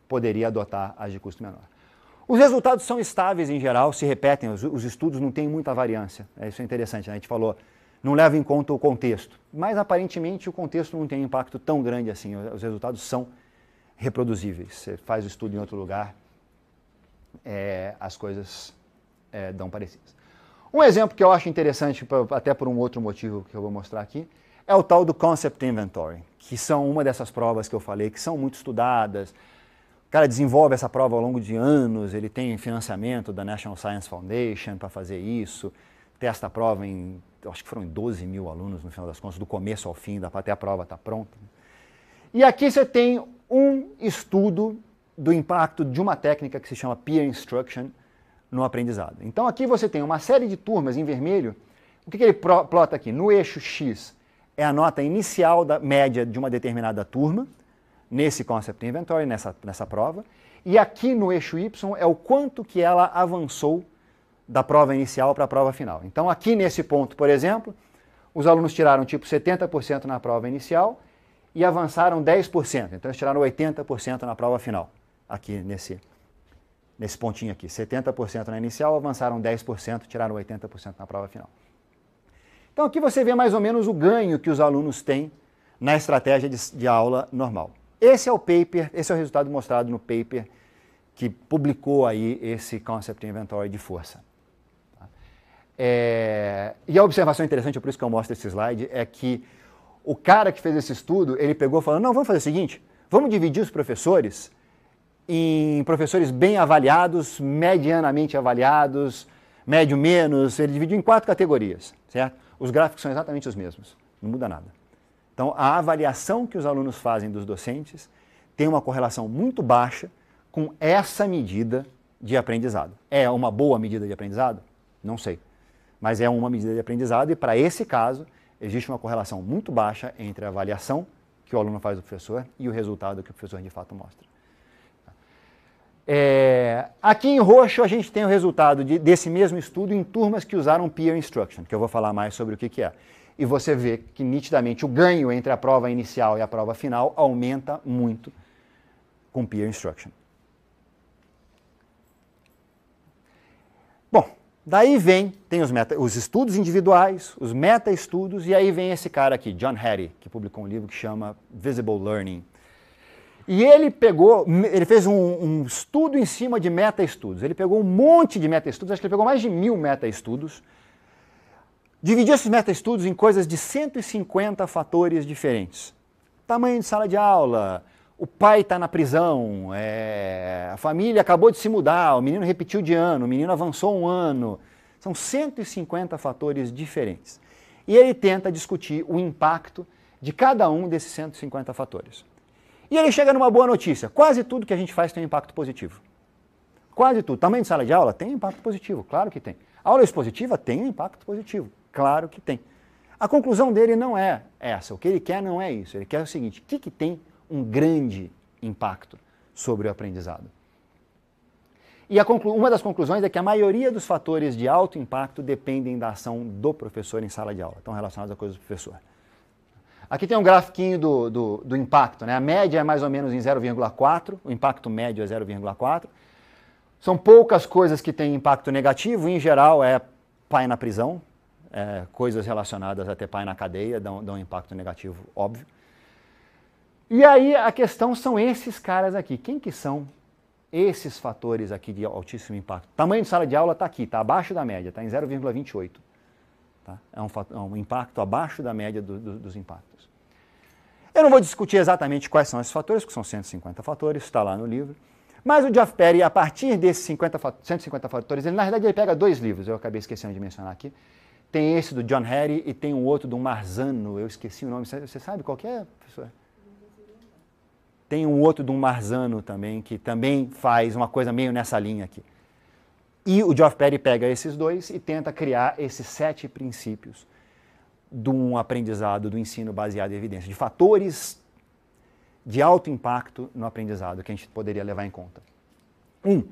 poderia adotar as de custo menor. Os resultados são estáveis em geral, se repetem, os, os estudos não têm muita variância. É, isso é interessante, né? a gente falou, não leva em conta o contexto. Mas aparentemente o contexto não tem um impacto tão grande assim, os resultados são reproduzíveis. Você faz o estudo em outro lugar, é, as coisas é, dão parecidas. Um exemplo que eu acho interessante, até por um outro motivo que eu vou mostrar aqui, é o tal do Concept Inventory, que são uma dessas provas que eu falei, que são muito estudadas. O cara desenvolve essa prova ao longo de anos, ele tem financiamento da National Science Foundation para fazer isso, testa a prova em, acho que foram 12 mil alunos no final das contas, do começo ao fim, até a prova está pronta. E aqui você tem um estudo do impacto de uma técnica que se chama Peer Instruction, no aprendizado. Então aqui você tem uma série de turmas em vermelho. O que, que ele plota aqui? No eixo X é a nota inicial da média de uma determinada turma, nesse concept inventory, nessa, nessa prova. E aqui no eixo Y é o quanto que ela avançou da prova inicial para a prova final. Então aqui nesse ponto, por exemplo, os alunos tiraram tipo 70% na prova inicial e avançaram 10%. Então eles tiraram 80% na prova final, aqui nesse nesse pontinho aqui. 70% na inicial, avançaram 10%, tiraram 80% na prova final. Então aqui você vê mais ou menos o ganho que os alunos têm na estratégia de, de aula normal. Esse é o paper, esse é o resultado mostrado no paper que publicou aí esse Concept Inventory de força. Tá? É, e a observação interessante, é por isso que eu mostro esse slide, é que o cara que fez esse estudo, ele pegou e falou, não, vamos fazer o seguinte, vamos dividir os professores em professores bem avaliados, medianamente avaliados, médio menos, ele dividiu em quatro categorias, certo? Os gráficos são exatamente os mesmos, não muda nada. Então, a avaliação que os alunos fazem dos docentes tem uma correlação muito baixa com essa medida de aprendizado. É uma boa medida de aprendizado? Não sei. Mas é uma medida de aprendizado e, para esse caso, existe uma correlação muito baixa entre a avaliação que o aluno faz do professor e o resultado que o professor de fato mostra. É, aqui em roxo a gente tem o resultado de, desse mesmo estudo em turmas que usaram peer instruction, que eu vou falar mais sobre o que, que é. E você vê que nitidamente o ganho entre a prova inicial e a prova final aumenta muito com peer instruction. Bom, daí vem, tem os, meta, os estudos individuais, os meta-estudos, e aí vem esse cara aqui, John Hattie, que publicou um livro que chama Visible Learning, e ele pegou, ele fez um, um estudo em cima de meta-estudos. Ele pegou um monte de meta-estudos, acho que ele pegou mais de mil meta-estudos. Dividiu esses meta-estudos em coisas de 150 fatores diferentes. Tamanho de sala de aula, o pai está na prisão, é, a família acabou de se mudar, o menino repetiu de ano, o menino avançou um ano. São 150 fatores diferentes. E ele tenta discutir o impacto de cada um desses 150 fatores. E ele chega numa boa notícia. Quase tudo que a gente faz tem um impacto positivo. Quase tudo. Tamanho de sala de aula tem impacto positivo, claro que tem. Aula expositiva tem impacto positivo, claro que tem. A conclusão dele não é essa. O que ele quer não é isso. Ele quer o seguinte: o que, que tem um grande impacto sobre o aprendizado? E uma das conclusões é que a maioria dos fatores de alto impacto dependem da ação do professor em sala de aula, estão relacionados à coisa do professor. Aqui tem um grafiquinho do, do, do impacto, né? A média é mais ou menos em 0,4, o impacto médio é 0,4. São poucas coisas que têm impacto negativo, em geral é pai na prisão, é, coisas relacionadas a ter pai na cadeia dão, dão um impacto negativo, óbvio. E aí a questão são esses caras aqui. Quem que são esses fatores aqui de altíssimo impacto? Tamanho de sala de aula está aqui, está abaixo da média, está em 0,28. Tá? É, um, é, um, impacto abaixo da média do, do, dos impactos. Eu não vou discutir exatamente quais são esses fatores, que são 150 fatores, está lá no livro. Mas o Geoff Perry, a partir desses 50, 150 fatores, ele, na verdade ele pega dois livros, eu acabei esquecendo de mencionar aqui. Tem esse do John Harry e tem um outro do Marzano, eu esqueci o nome, você sabe qual é, professor? Tem um outro do Marzano também, que também faz uma coisa meio nessa linha aqui. E o Geoff Perry pega esses dois e tenta criar esses sete princípios de um aprendizado, do ensino baseado em evidência, de fatores de alto impacto no aprendizado que a gente poderia levar em conta. Um,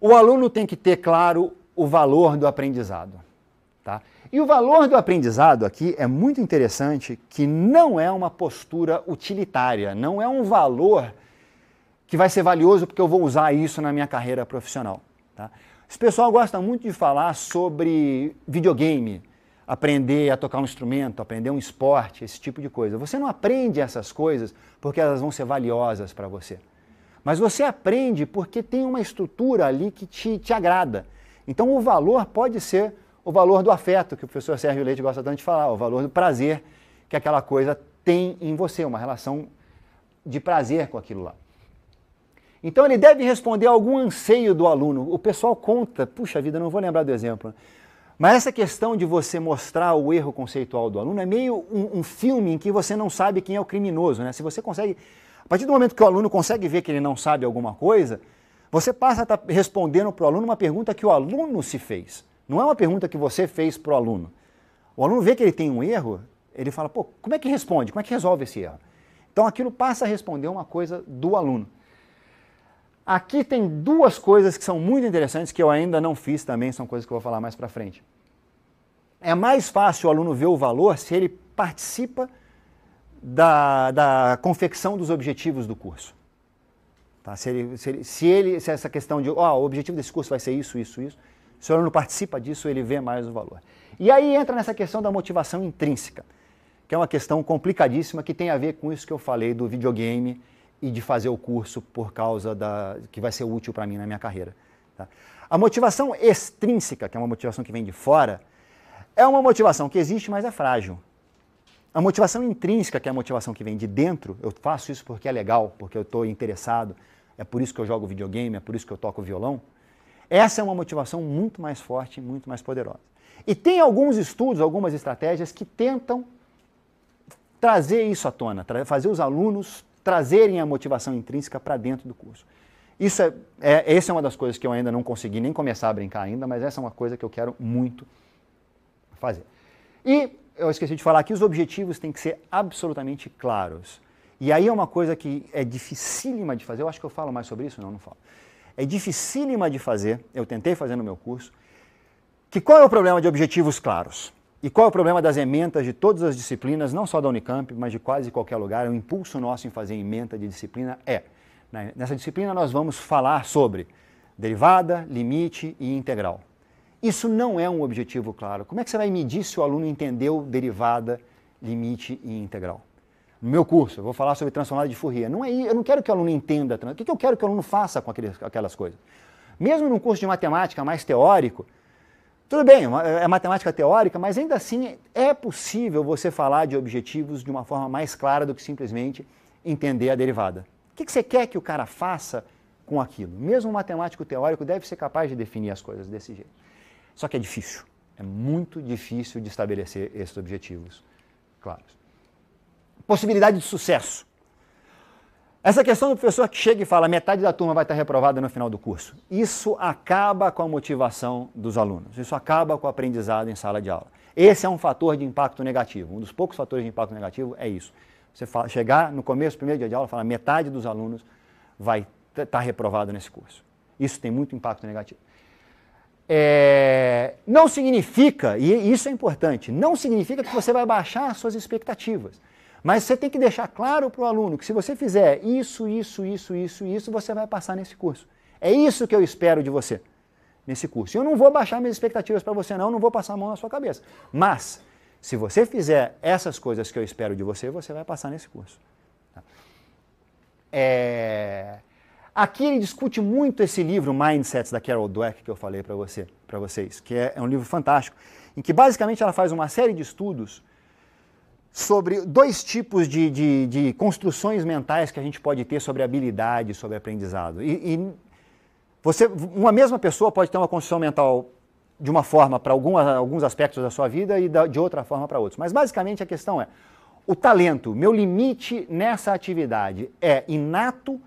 o aluno tem que ter claro o valor do aprendizado. Tá? E o valor do aprendizado aqui é muito interessante que não é uma postura utilitária, não é um valor que vai ser valioso porque eu vou usar isso na minha carreira profissional. Tá? Esse pessoal gosta muito de falar sobre videogame, aprender a tocar um instrumento, aprender um esporte, esse tipo de coisa. Você não aprende essas coisas porque elas vão ser valiosas para você. Mas você aprende porque tem uma estrutura ali que te, te agrada. Então o valor pode ser o valor do afeto, que o professor Sérgio Leite gosta tanto de falar, o valor do prazer que aquela coisa tem em você, uma relação de prazer com aquilo lá. Então ele deve responder a algum anseio do aluno. O pessoal conta, puxa vida, não vou lembrar do exemplo. Mas essa questão de você mostrar o erro conceitual do aluno é meio um, um, filme em que você não sabe quem é o criminoso. Né? Se você consegue. A partir do momento que o aluno consegue ver que ele não sabe alguma coisa, você passa a estar tá respondendo para o aluno uma pergunta que o aluno se fez. Não é uma pergunta que você fez para o aluno. O aluno vê que ele tem um erro, ele fala, pô, como é que responde? Como é que resolve esse erro? Então aquilo passa a responder uma coisa do aluno. Aqui tem duas coisas que são muito interessantes que eu ainda não fiz também, são coisas que eu vou falar mais para frente. É mais fácil o aluno ver o valor se ele participa da, da confecção dos objetivos do curso. Tá? Se, ele, se, ele, se, ele, se essa questão de, ó, oh, o objetivo desse curso vai ser isso, isso, isso, se o aluno participa disso, ele vê mais o valor. E aí entra nessa questão da motivação intrínseca, que é uma questão complicadíssima que tem a ver com isso que eu falei do videogame e de fazer o curso por causa da que vai ser útil para mim na minha carreira. Tá? A motivação extrínseca, que é uma motivação que vem de fora, é uma motivação que existe, mas é frágil. A motivação intrínseca, que é a motivação que vem de dentro, eu faço isso porque é legal, porque eu estou interessado, é por isso que eu jogo videogame, é por isso que eu toco violão. Essa é uma motivação muito mais forte, muito mais poderosa. E tem alguns estudos, algumas estratégias que tentam trazer isso à tona, fazer os alunos trazerem a motivação intrínseca para dentro do curso. Isso é, é, essa é uma das coisas que eu ainda não consegui nem começar a brincar ainda, mas essa é uma coisa que eu quero muito fazer. E eu esqueci de falar que os objetivos têm que ser absolutamente claros. E aí é uma coisa que é dificílima de fazer. Eu acho que eu falo mais sobre isso, não, não falo. É dificílima de fazer. Eu tentei fazer no meu curso. Que qual é o problema de objetivos claros? E qual é o problema das ementas de todas as disciplinas, não só da Unicamp, mas de quase qualquer lugar? O impulso nosso em fazer emenda de disciplina é: nessa disciplina nós vamos falar sobre derivada, limite e integral. Isso não é um objetivo claro. Como é que você vai medir se o aluno entendeu derivada, limite e integral? No meu curso, eu vou falar sobre transformada de Fourier. Não é, eu não quero que o aluno entenda. O que eu quero que o aluno faça com aquelas coisas? Mesmo num curso de matemática mais teórico, tudo bem, é, é matemática teórica, mas ainda assim é possível você falar de objetivos de uma forma mais clara do que simplesmente entender a derivada. O que você quer que o cara faça com aquilo? Mesmo um matemático teórico deve ser capaz de definir as coisas desse jeito. Só que é difícil. É muito difícil de estabelecer esses objetivos claros. Possibilidade de sucesso. Essa questão do professor que chega e fala metade da turma vai estar reprovada no final do curso. Isso acaba com a motivação dos alunos, isso acaba com o aprendizado em sala de aula. Esse é um fator de impacto negativo. Um dos poucos fatores de impacto negativo é isso. Você fala, chegar no começo do primeiro dia de aula e falar metade dos alunos vai estar tá reprovado nesse curso. Isso tem muito impacto negativo. É, não significa, e isso é importante, não significa que você vai baixar suas expectativas. Mas você tem que deixar claro para o aluno que se você fizer isso, isso, isso, isso, isso, você vai passar nesse curso. É isso que eu espero de você nesse curso. Eu não vou baixar minhas expectativas para você, não, não vou passar a mão na sua cabeça. Mas, se você fizer essas coisas que eu espero de você, você vai passar nesse curso. Tá? É... Aqui ele discute muito esse livro Mindsets da Carol Dweck que eu falei para você, para vocês, que é, é um livro fantástico, em que basicamente ela faz uma série de estudos sobre dois tipos de, de, de, construções mentais que a gente pode ter sobre habilidade, sobre aprendizado. E, e você, uma mesma pessoa pode ter uma construção mental de uma forma para alguns aspectos da sua vida e da, de outra forma para outros. Mas basicamente a questão é: o talento, meu limite nessa atividade é inato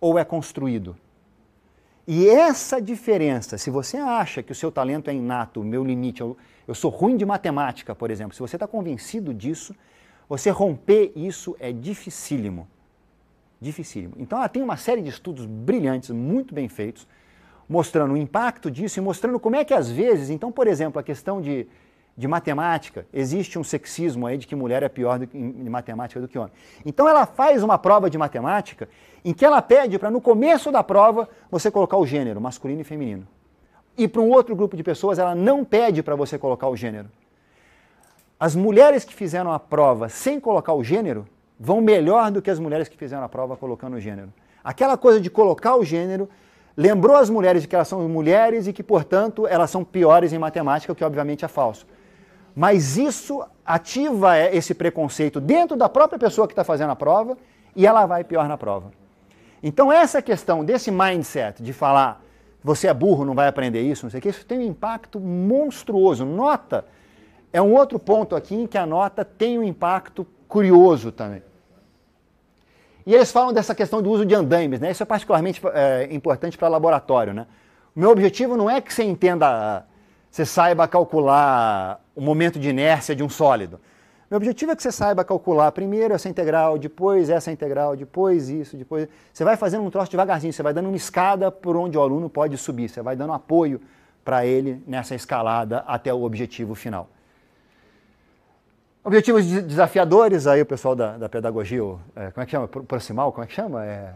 ou é construído? E essa diferença, se você acha que o seu talento é inato, o meu limite, eu, eu sou ruim de matemática, por exemplo, se você está convencido disso, você romper isso é dificílimo. Dificílimo. Então, ela tem uma série de estudos brilhantes, muito bem feitos, mostrando o impacto disso e mostrando como é que às vezes, então, por exemplo, a questão de de matemática, existe um sexismo aí de que mulher é pior do, em, em matemática do que homem. Então ela faz uma prova de matemática em que ela pede para no começo da prova você colocar o gênero, masculino e feminino. E para um outro grupo de pessoas ela não pede para você colocar o gênero. As mulheres que fizeram a prova sem colocar o gênero vão melhor do que as mulheres que fizeram a prova colocando o gênero. Aquela coisa de colocar o gênero lembrou as mulheres de que elas são mulheres e que, portanto, elas são piores em matemática, o que obviamente é falso. Mas isso ativa é, esse preconceito dentro da própria pessoa que está fazendo a prova e ela vai pior na prova. Então, essa questão desse mindset de falar você é burro, não vai aprender isso, não sei o que, isso tem um impacto monstruoso. Nota é um outro ponto aqui em que a nota tem um impacto curioso também. E eles falam dessa questão do uso de andaimes, né? Isso é particularmente é, importante para laboratório, né? O meu objetivo não é que você entenda, você saiba calcular o momento de inércia de um sólido. Meu objetivo é que você saiba calcular primeiro essa integral, depois essa integral, depois isso, depois. Você vai fazendo um troço devagarzinho, você vai dando uma escada por onde o aluno pode subir, você vai dando apoio para ele nessa escalada até o objetivo final. Objetivos desafiadores, aí o pessoal da, da pedagogia, é, como é que chama? Proximal, como é que chama? É...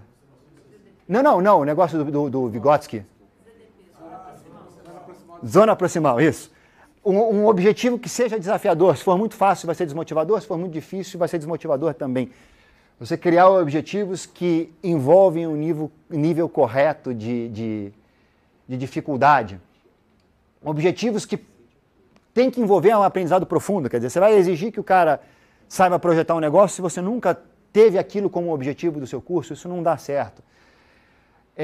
Não, não, não, o negócio do, do, do Vygotsky. Zona proximal, isso um, um, objetivo que seja desafiador. Se for muito fácil, vai ser desmotivador. Se for muito difícil, vai ser desmotivador também. Você criar objetivos que envolvem um nível, nível correto de, de, de dificuldade. Objetivos que tem que envolver um aprendizado profundo. Quer dizer, você vai exigir que o cara saiba projetar um negócio se você nunca teve aquilo como objetivo do seu curso, isso não dá certo.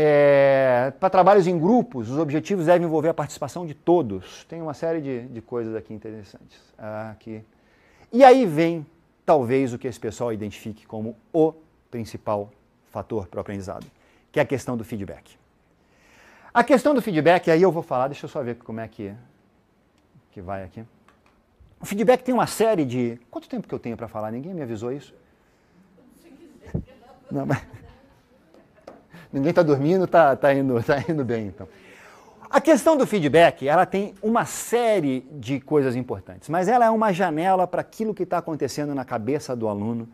É, para trabalhos em grupos, os objetivos devem envolver a participação de todos. Tem uma série de, de coisas aqui interessantes. Aqui. Ah, e aí vem, talvez, o que esse pessoal identifique como o principal fator para o aprendizado, que é a questão do feedback. A questão do feedback, aí eu vou falar, deixa eu só ver como é que, que vai aqui. O feedback tem uma série de. Quanto tempo que eu tenho para falar? Ninguém me avisou isso? Não, mas ninguém está dormindo, está tá indo, (laughs) tá indo bem. Então. A questão do feedback, ela tem uma série de coisas importantes, mas ela é uma janela para aquilo que está acontecendo na cabeça do aluno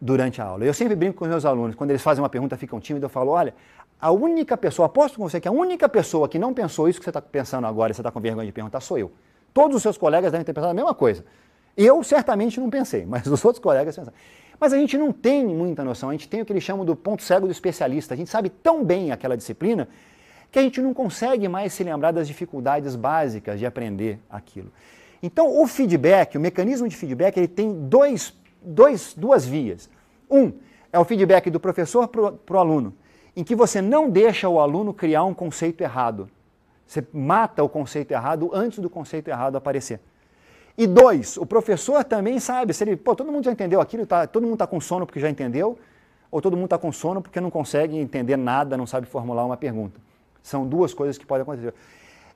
durante a aula. Eu sempre brinco com os meus alunos, quando eles fazem uma pergunta, ficam tímidos, eu falo, olha, a única pessoa, aposto com você que a única pessoa que não pensou isso que você está pensando agora e você está com vergonha de perguntar sou eu. Todos os seus colegas devem ter pensado a mesma coisa. Eu certamente não pensei, mas os outros colegas pensaram. Mas a gente não tem muita noção, a gente tem o que eles chamam do ponto cego do especialista. A gente sabe tão bem aquela disciplina que a gente não consegue mais se lembrar das dificuldades básicas de aprender aquilo. Então, o feedback, o mecanismo de feedback, ele tem dois, dois, duas vias. Um é o feedback do professor para o aluno, em que você não deixa o aluno criar um conceito errado. Você mata o conceito errado antes do conceito errado aparecer. E dois, o professor também sabe, se ele, pô, todo mundo já entendeu aquilo, tá, todo mundo está com sono porque já entendeu, ou todo mundo está com sono porque não consegue entender nada, não sabe formular uma pergunta. São duas coisas que podem acontecer.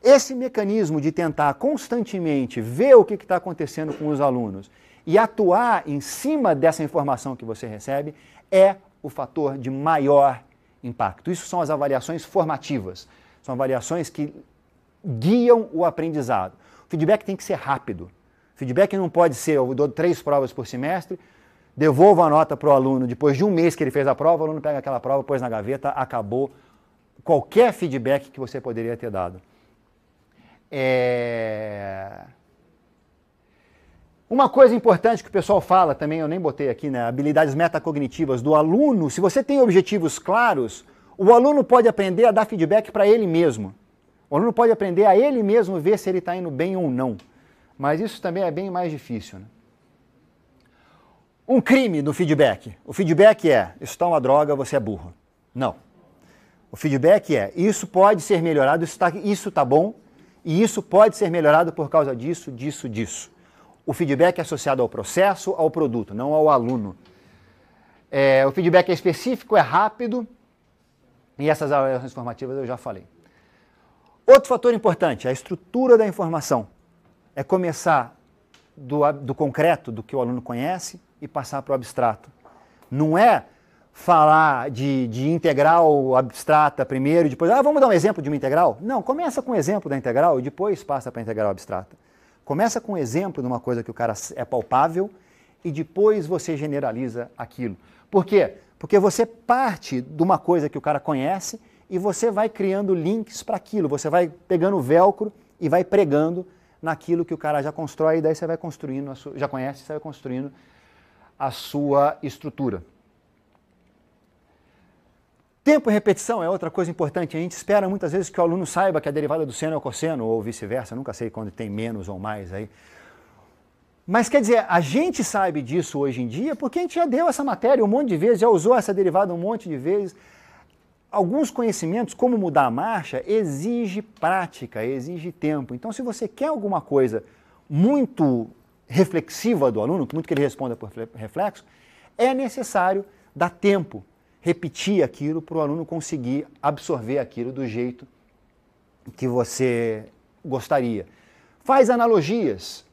Esse mecanismo de tentar constantemente ver o que está acontecendo com os alunos e atuar em cima dessa informação que você recebe é o fator de maior impacto. Isso são as avaliações formativas, são avaliações que guiam o aprendizado. O feedback tem que ser rápido. Feedback não pode ser, eu dou três provas por semestre, devolvo a nota para o aluno depois de um mês que ele fez a prova, o aluno pega aquela prova, pôs na gaveta, acabou qualquer feedback que você poderia ter dado. É... Uma coisa importante que o pessoal fala também, eu nem botei aqui, né? Habilidades metacognitivas do aluno. Se você tem objetivos claros, o aluno pode aprender a dar feedback para ele mesmo. O aluno pode aprender a ele mesmo ver se ele está indo bem ou não. Mas isso também é bem mais difícil. Né? Um crime no feedback. O feedback é: isso está uma droga, você é burro. Não. O feedback é: isso pode ser melhorado, isso está isso tá bom, e isso pode ser melhorado por causa disso, disso, disso. O feedback é associado ao processo, ao produto, não ao aluno. É, o feedback é específico, é rápido, e essas avaliações formativas eu já falei. Outro fator importante, a estrutura da informação é começar do, do concreto, do que o aluno conhece, e passar para o abstrato. Não é falar de, de integral abstrata primeiro e depois, ah, vamos dar um exemplo de uma integral? Não, começa com o um exemplo da integral e depois passa para a integral abstrata. Começa com um exemplo de uma coisa que o cara é palpável e depois você generaliza aquilo. Por quê? Porque você parte de uma coisa que o cara conhece e você vai criando links para aquilo, você vai pegando o velcro e vai pregando naquilo que o cara já constrói, e daí você vai construindo, sua, já conhece, você vai construindo a sua estrutura. Tempo e repetição é outra coisa importante. A gente espera muitas vezes que o aluno saiba que a derivada do seno é o cosseno, ou vice-versa, nunca sei quando tem menos ou mais aí. Mas quer dizer, a gente sabe disso hoje em dia porque a gente já deu essa matéria um monte de vezes, já usou essa derivada um monte de vezes alguns conhecimentos, como mudar a marcha, exige prática, exige tempo. Então, se você quer alguma coisa muito reflexiva do aluno, muito que ele responda por reflexo, é necessário dar tempo, repetir aquilo para o aluno conseguir absorver aquilo do jeito que você gostaria. Faz analogias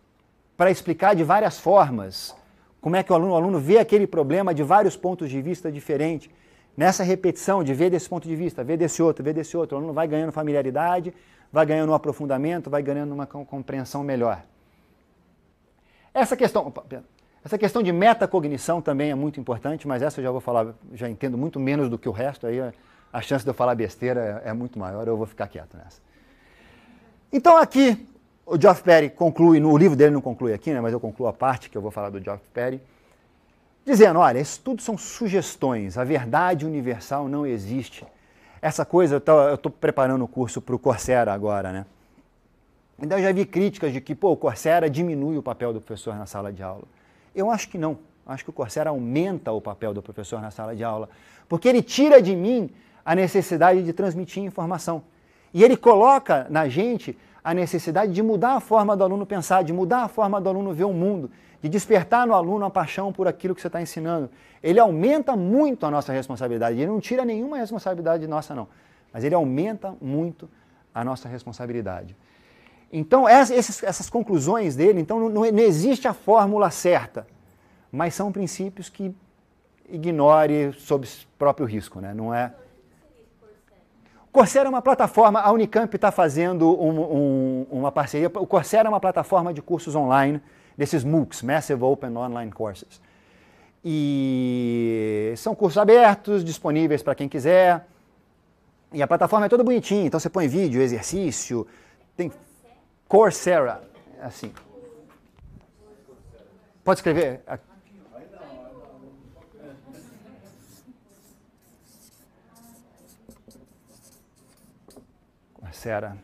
para explicar de várias formas como é que o aluno, o aluno vê aquele problema de vários pontos de vista diferentes. Nessa repetição de ver desse ponto de vista, ver desse outro, ver desse outro, o aluno vai ganhando familiaridade, vai ganhando um aprofundamento, vai ganhando uma compreensão melhor. Essa questão, essa questão de metacognição também é muito importante, mas essa eu já vou falar, já entendo muito menos do que o resto, aí a chance de eu falar besteira é, é muito maior, eu vou ficar quieto nessa. Então aqui, o Geoff Perry conclui, no, o livro dele não conclui aqui, né, mas eu concluo a parte que eu vou falar do Geoff Perry, dizendo: olha, isso tudo são sugestões, a verdade universal não existe. Essa coisa, eu estou preparando o curso para o Coursera agora, né? Então eu já vi críticas de que, pô, o Coursera diminui o papel do professor na sala de aula. Eu acho que não. Acho que o Coursera aumenta o papel do professor na sala de aula, porque ele tira de mim a necessidade de transmitir informação. E ele coloca na gente a necessidade de mudar a forma do aluno pensar, de mudar a forma do aluno ver o mundo, de despertar no aluno a paixão por aquilo que você está ensinando. Ele aumenta muito a nossa responsabilidade. Ele não tira nenhuma responsabilidade nossa, não. Mas ele aumenta muito a nossa responsabilidade. Então, essas, essas conclusões dele, então, não, não existe a fórmula certa, mas são princípios que ignore sob próprio risco, né? Não é. Coursera é uma plataforma, a Unicamp está fazendo um, um, uma parceria. O Coursera é uma plataforma de cursos online desses MOOCs, Massive Open Online Courses. E são cursos abertos, disponíveis para quem quiser. E a plataforma é toda bonitinha, então você põe vídeo, exercício, tem Coursera, assim. Pode escrever? Coursera.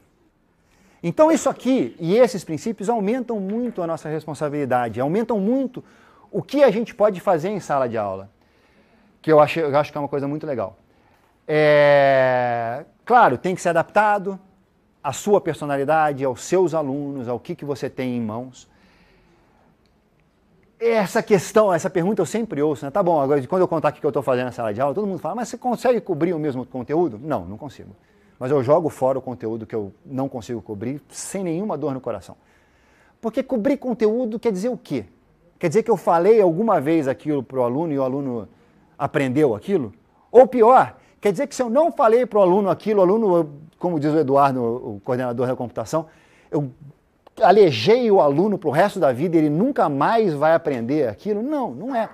Então, isso aqui e esses princípios aumentam muito a nossa responsabilidade, aumentam muito o que a gente pode fazer em sala de aula, que eu acho, eu acho que é uma coisa muito legal. É, claro, tem que ser adaptado à sua personalidade, aos seus alunos, ao que, que você tem em mãos. Essa questão, essa pergunta eu sempre ouço, né? Tá bom, agora quando eu contar o que eu estou fazendo na sala de aula, todo mundo fala, mas você consegue cobrir o mesmo conteúdo? Não, não consigo mas eu jogo fora o conteúdo que eu não consigo cobrir sem nenhuma dor no coração. Porque cobrir conteúdo quer dizer o quê? Quer dizer que eu falei alguma vez aquilo para o aluno e o aluno aprendeu aquilo? Ou pior, quer dizer que se eu não falei para o aluno aquilo, o aluno, como diz o Eduardo, o coordenador da computação, eu alejei o aluno para o resto da vida, ele nunca mais vai aprender aquilo? Não, não é.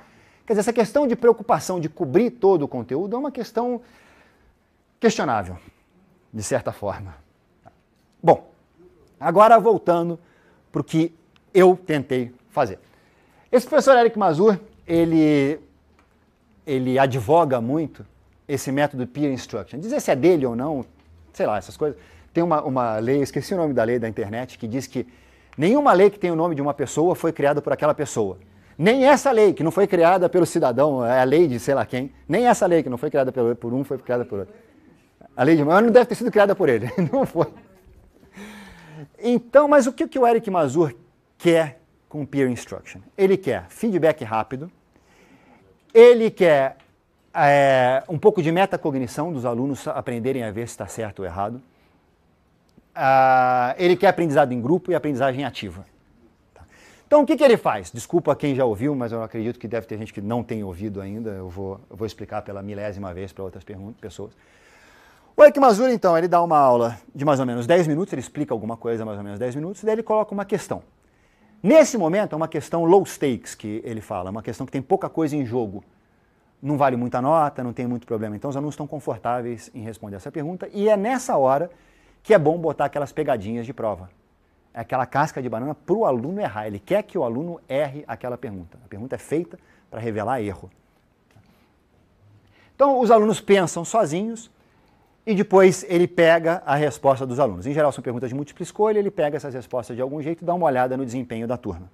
Quer dizer, essa questão de preocupação de cobrir todo o conteúdo é uma questão questionável de certa forma. Bom, agora voltando para o que eu tentei fazer. Esse professor Eric Mazur, ele, ele advoga muito esse método peer instruction. Dizer se é dele ou não, sei lá, essas coisas. Tem uma, uma lei, esqueci o nome da lei da internet, que diz que nenhuma lei que tem o nome de uma pessoa foi criada por aquela pessoa. Nem essa lei, que não foi criada pelo cidadão, é a lei de sei lá quem, nem essa lei que não foi criada por um, foi criada por outro. A lei de Moore não deve ter sido criada por ele, (laughs) não foi. Então, mas o que, que o Eric Mazur quer com peer instruction? Ele quer feedback rápido, ele quer é, um pouco de metacognição dos alunos aprenderem a ver se está certo ou errado. Ah, ele quer aprendizado em grupo e aprendizagem ativa. Tá. Então, o que, que, ele faz? Desculpa quem já ouviu, mas eu acredito que deve ter gente que não tem ouvido ainda. Eu vou, eu vou explicar pela milésima vez para outras pessoas. O Ekimazura, então, ele dá uma aula de mais ou menos 10 minutos, ele explica alguma coisa mais ou menos 10 minutos, daí ele coloca uma questão. Nesse momento, é uma questão low stakes que ele fala, é uma questão que tem pouca coisa em jogo. Não vale muita nota, não tem muito problema. Então, os alunos estão confortáveis em responder essa pergunta, e é nessa hora que é bom botar aquelas pegadinhas de prova. É aquela casca de banana para o aluno errar. Ele quer que o aluno erre aquela pergunta. A pergunta é feita para revelar erro. Então, os alunos pensam sozinhos, e depois ele pega a resposta dos alunos. Em geral, são perguntas de múltipla escolha, ele pega essas respostas de algum jeito e dá uma olhada no desempenho da turma.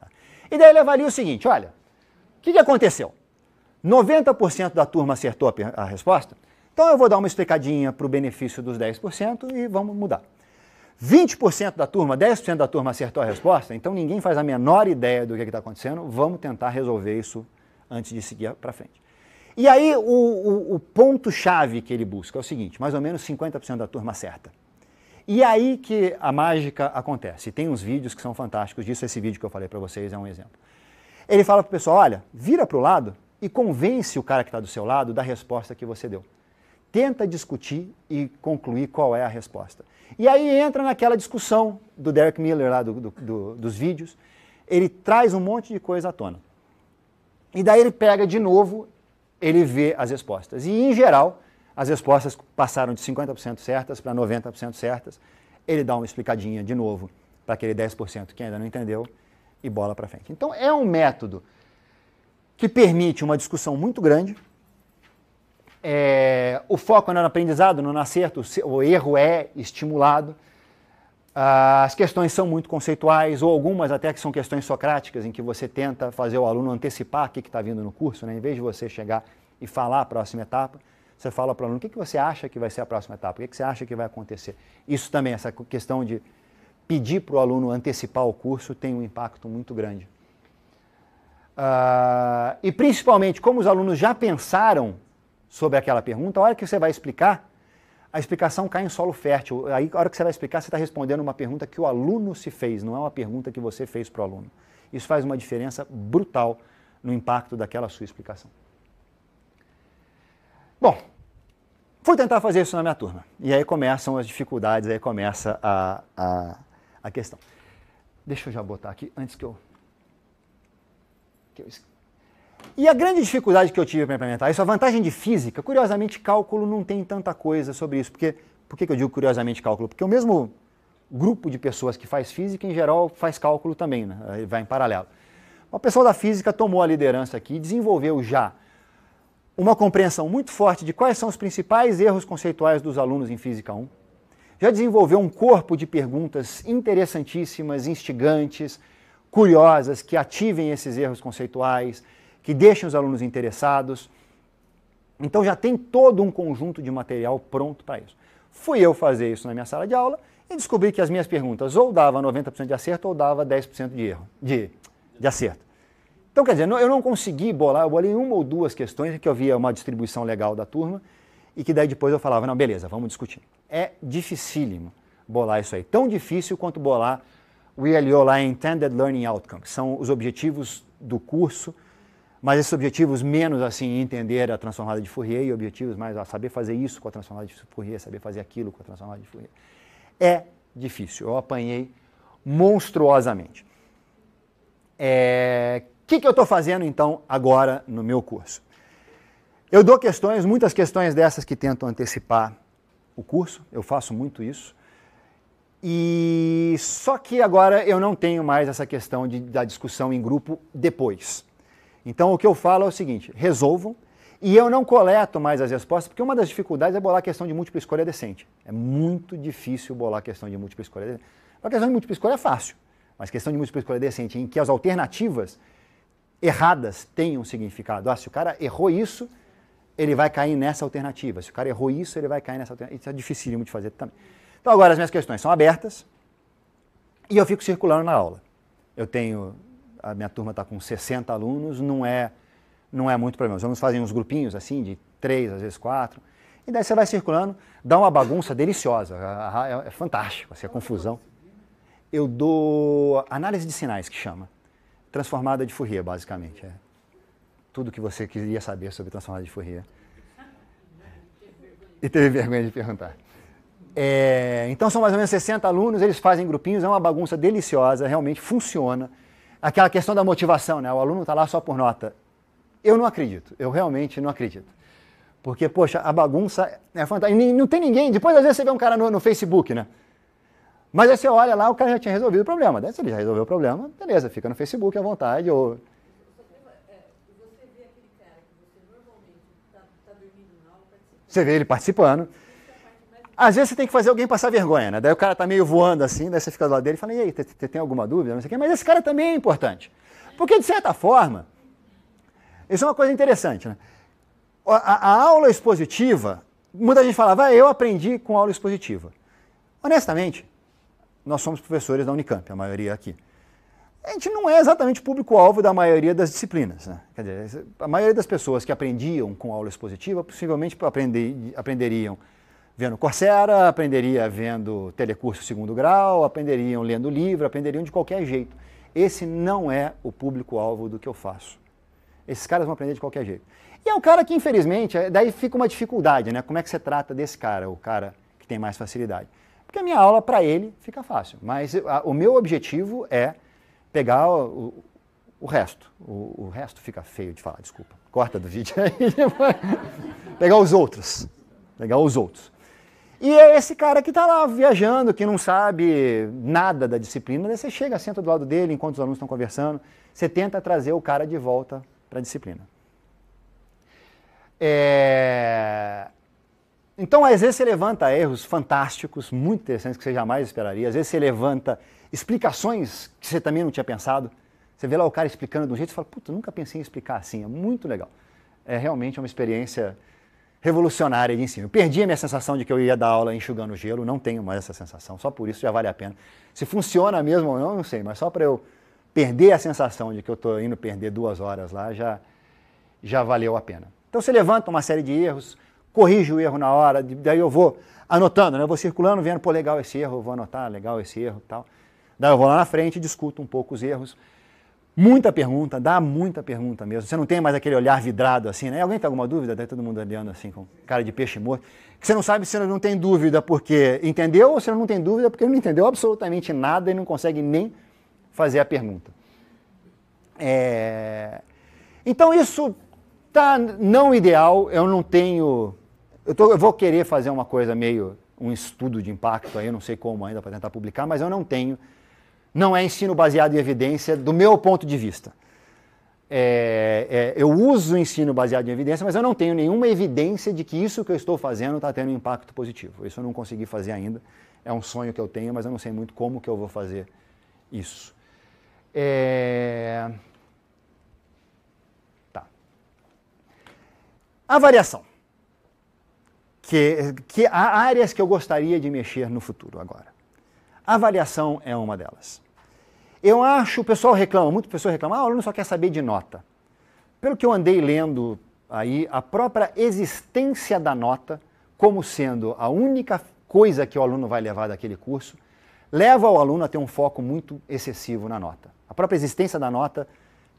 Tá. E daí ele avalia o seguinte: olha, o que, que aconteceu? 90% da turma acertou a, a resposta, então eu vou dar uma explicadinha para o benefício dos 10% e vamos mudar. 20% da turma, 10% da turma acertou a resposta, então ninguém faz a menor ideia do que está acontecendo, vamos tentar resolver isso antes de seguir para frente. E aí o, o, o ponto-chave que ele busca é o seguinte: mais ou menos 50% da turma certa, E aí que a mágica acontece. E tem uns vídeos que são fantásticos disso. Esse vídeo que eu falei para vocês é um exemplo. Ele fala para o pessoal: olha, vira para o lado e convence o cara que está do seu lado da resposta que você deu. Tenta discutir e concluir qual é a resposta. E aí entra naquela discussão do Derek Miller lá do, do, do, dos vídeos. Ele traz um monte de coisa à tona. E daí ele pega de novo ele vê as respostas. E, em geral, as respostas passaram de 50% certas para 90% certas. Ele dá uma explicadinha de novo para aquele 10% que ainda não entendeu e bola para frente. Então, é um método que permite uma discussão muito grande. É, o foco não é no aprendizado, não no acerto, o erro é estimulado. As questões são muito conceituais, ou algumas até que são questões socráticas, em que você tenta fazer o aluno antecipar o que está vindo no curso, né? em vez de você chegar e falar a próxima etapa, você fala para o aluno o que, que você acha que vai ser a próxima etapa, o que, que você acha que vai acontecer. Isso também, essa questão de pedir para o aluno antecipar o curso tem um impacto muito grande. Uh, e principalmente, como os alunos já pensaram sobre aquela pergunta, a hora que você vai explicar, a explicação cai em solo fértil. Aí, a hora que você vai explicar, você está respondendo uma pergunta que o aluno se fez, não é uma pergunta que você fez para o aluno. Isso faz uma diferença brutal no impacto daquela sua explicação. Bom, fui tentar fazer isso na minha turma. E aí começam as dificuldades, aí começa a, a, a questão. Deixa eu já botar aqui antes que eu. Que eu e a grande dificuldade que eu tive para implementar isso, a vantagem de física, curiosamente, cálculo não tem tanta coisa sobre isso. Porque, por que eu digo curiosamente cálculo? Porque o mesmo grupo de pessoas que faz física, em geral, faz cálculo também, né? vai em paralelo. O pessoal da física tomou a liderança aqui e desenvolveu já uma compreensão muito forte de quais são os principais erros conceituais dos alunos em Física 1. Já desenvolveu um corpo de perguntas interessantíssimas, instigantes, curiosas, que ativem esses erros conceituais, que deixem os alunos interessados. Então já tem todo um conjunto de material pronto para isso. Fui eu fazer isso na minha sala de aula e descobri que as minhas perguntas ou dava 90% de acerto ou dava 10% de erro, de, de acerto. Então, quer dizer, eu não consegui bolar, eu bolei uma ou duas questões que eu via uma distribuição legal da turma e que daí depois eu falava, não, beleza, vamos discutir. É dificílimo bolar isso aí, tão difícil quanto bolar o ILO lá Intended Learning Outcomes, são os objetivos do curso, mas esses objetivos menos assim entender a transformada de Fourier e objetivos mais a saber fazer isso com a transformada de Fourier, saber fazer aquilo com a transformada de Fourier. É difícil, eu apanhei monstruosamente. O é... que, que eu estou fazendo então agora no meu curso? Eu dou questões, muitas questões dessas que tentam antecipar o curso, eu faço muito isso. E só que agora eu não tenho mais essa questão de, da discussão em grupo depois. Então o que eu falo é o seguinte: resolvam. E eu não coleto mais as respostas, porque uma das dificuldades é bolar a questão de múltipla escolha decente. É muito difícil bolar a questão de múltipla escolha decente. A questão de múltipla escolha é fácil, mas questão de múltipla escolha decente, em que as alternativas erradas tenham significado. Ah, se o cara errou isso, ele vai cair nessa alternativa. Se o cara errou isso, ele vai cair nessa alternativa. Isso é dificílimo de fazer também. Então agora as minhas questões são abertas e eu fico circulando na aula. Eu tenho a minha turma está com 60 alunos, não é, não é muito problema. Os alunos fazem uns grupinhos assim, de três, às vezes quatro. E daí você vai circulando, dá uma bagunça deliciosa. É, é fantástico, assim, a confusão. Eu dou análise de sinais, que chama. Transformada de Fourier, basicamente. É. Tudo que você queria saber sobre transformada de Fourier. E teve vergonha de perguntar. É, então são mais ou menos 60 alunos, eles fazem grupinhos, é uma bagunça deliciosa, realmente funciona aquela questão da motivação, né? O aluno está lá só por nota. Eu não acredito, eu realmente não acredito. Porque, poxa, a bagunça é fantástica. E não tem ninguém. Depois, às vezes, você vê um cara no, no, Facebook, né? Mas aí você olha lá, o cara já tinha resolvido o problema. se ele já resolveu o problema, beleza, fica no Facebook à vontade. Ou... Você vê tá, tá ele participando. Às vezes você tem que fazer alguém passar vergonha, né? Daí o cara tá meio voando assim, daí você fica do lado dele e fala, e aí, você tem alguma dúvida? Não sei o quê. Mas esse cara também é importante. Porque, de certa forma, isso é uma coisa interessante, né? A, a aula expositiva, muita gente falava, ah, eu aprendi com aula expositiva. Honestamente, nós somos professores da Unicamp, a maioria aqui. A gente não é exatamente público-alvo da maioria das disciplinas. Né? Quer dizer, a maioria das pessoas que aprendiam com aula expositiva possivelmente aprenderiam vendo Coursera, aprenderia vendo telecurso segundo grau, aprenderiam lendo livro, aprenderiam de qualquer jeito. Esse não é o público-alvo do que eu faço. Esses caras vão aprender de qualquer jeito. E é um cara que, infelizmente, é, daí fica uma dificuldade, né? Como é que você trata desse cara, o cara que tem mais facilidade? Porque a minha aula, para ele, fica fácil. Mas a, o meu objetivo é pegar o, o resto. O, o, resto fica feio de falar, desculpa. Corta do vídeo aí. (laughs) Pegar os outros. Pegar os outros. E é esse cara que está lá viajando, que não sabe nada da disciplina. Né? você chega, senta do lado dele, enquanto os alunos estão conversando, você tenta trazer o cara de volta para a disciplina. É... Então, às vezes, você levanta erros fantásticos, muito interessantes, que você jamais esperaria. Às vezes, você levanta explicações que você também não tinha pensado. Você vê lá o cara explicando de um jeito e fala: Puta, nunca pensei em explicar assim. É muito legal. É realmente é uma experiência revolucionária de ensino. Eu perdi a minha sensação de que eu ia dar aula enxugando gelo, não tenho mais essa sensação, só por isso já vale a pena. Se funciona mesmo ou não, não sei, mas só para eu perder a sensação de que eu estou indo perder duas horas lá, já, já valeu a pena. Então você levanta uma série de erros, corrige o erro na hora, daí eu vou anotando, né? eu vou circulando, vendo, pô, legal esse erro, eu vou anotar, legal esse erro tal. Daí eu vou lá na frente discuto um pouco os erros muita pergunta, dá muita pergunta mesmo. Você não tem mais aquele olhar vidrado assim, né? Alguém tem alguma dúvida? Tá todo mundo olhando assim, com cara de peixe morto. Que você não sabe se não tem dúvida porque entendeu ou se não tem dúvida porque não entendeu absolutamente nada e não consegue nem fazer a pergunta. É... Então isso tá não ideal, eu não tenho... Eu, tô, eu vou querer fazer uma coisa meio... um estudo de impacto aí, eu não sei como ainda para tentar publicar, mas eu não tenho não é ensino baseado em evidência, do meu ponto de vista. É, é, eu uso o ensino baseado em evidência, mas eu não tenho nenhuma evidência de que isso que eu estou fazendo está tendo um impacto positivo. Isso eu não consegui fazer ainda. É um sonho que eu tenho, mas eu não sei muito como que eu vou fazer isso. É... Tá. A variação. Que, que há áreas que eu gostaria de mexer no futuro agora. A variação é uma delas. Eu acho, o pessoal reclama, muito pessoal reclama, ah, o aluno só quer saber de nota. Pelo que eu andei lendo aí, a própria existência da nota, como sendo a única coisa que o aluno vai levar daquele curso, leva o aluno a ter um foco muito excessivo na nota. A própria existência da nota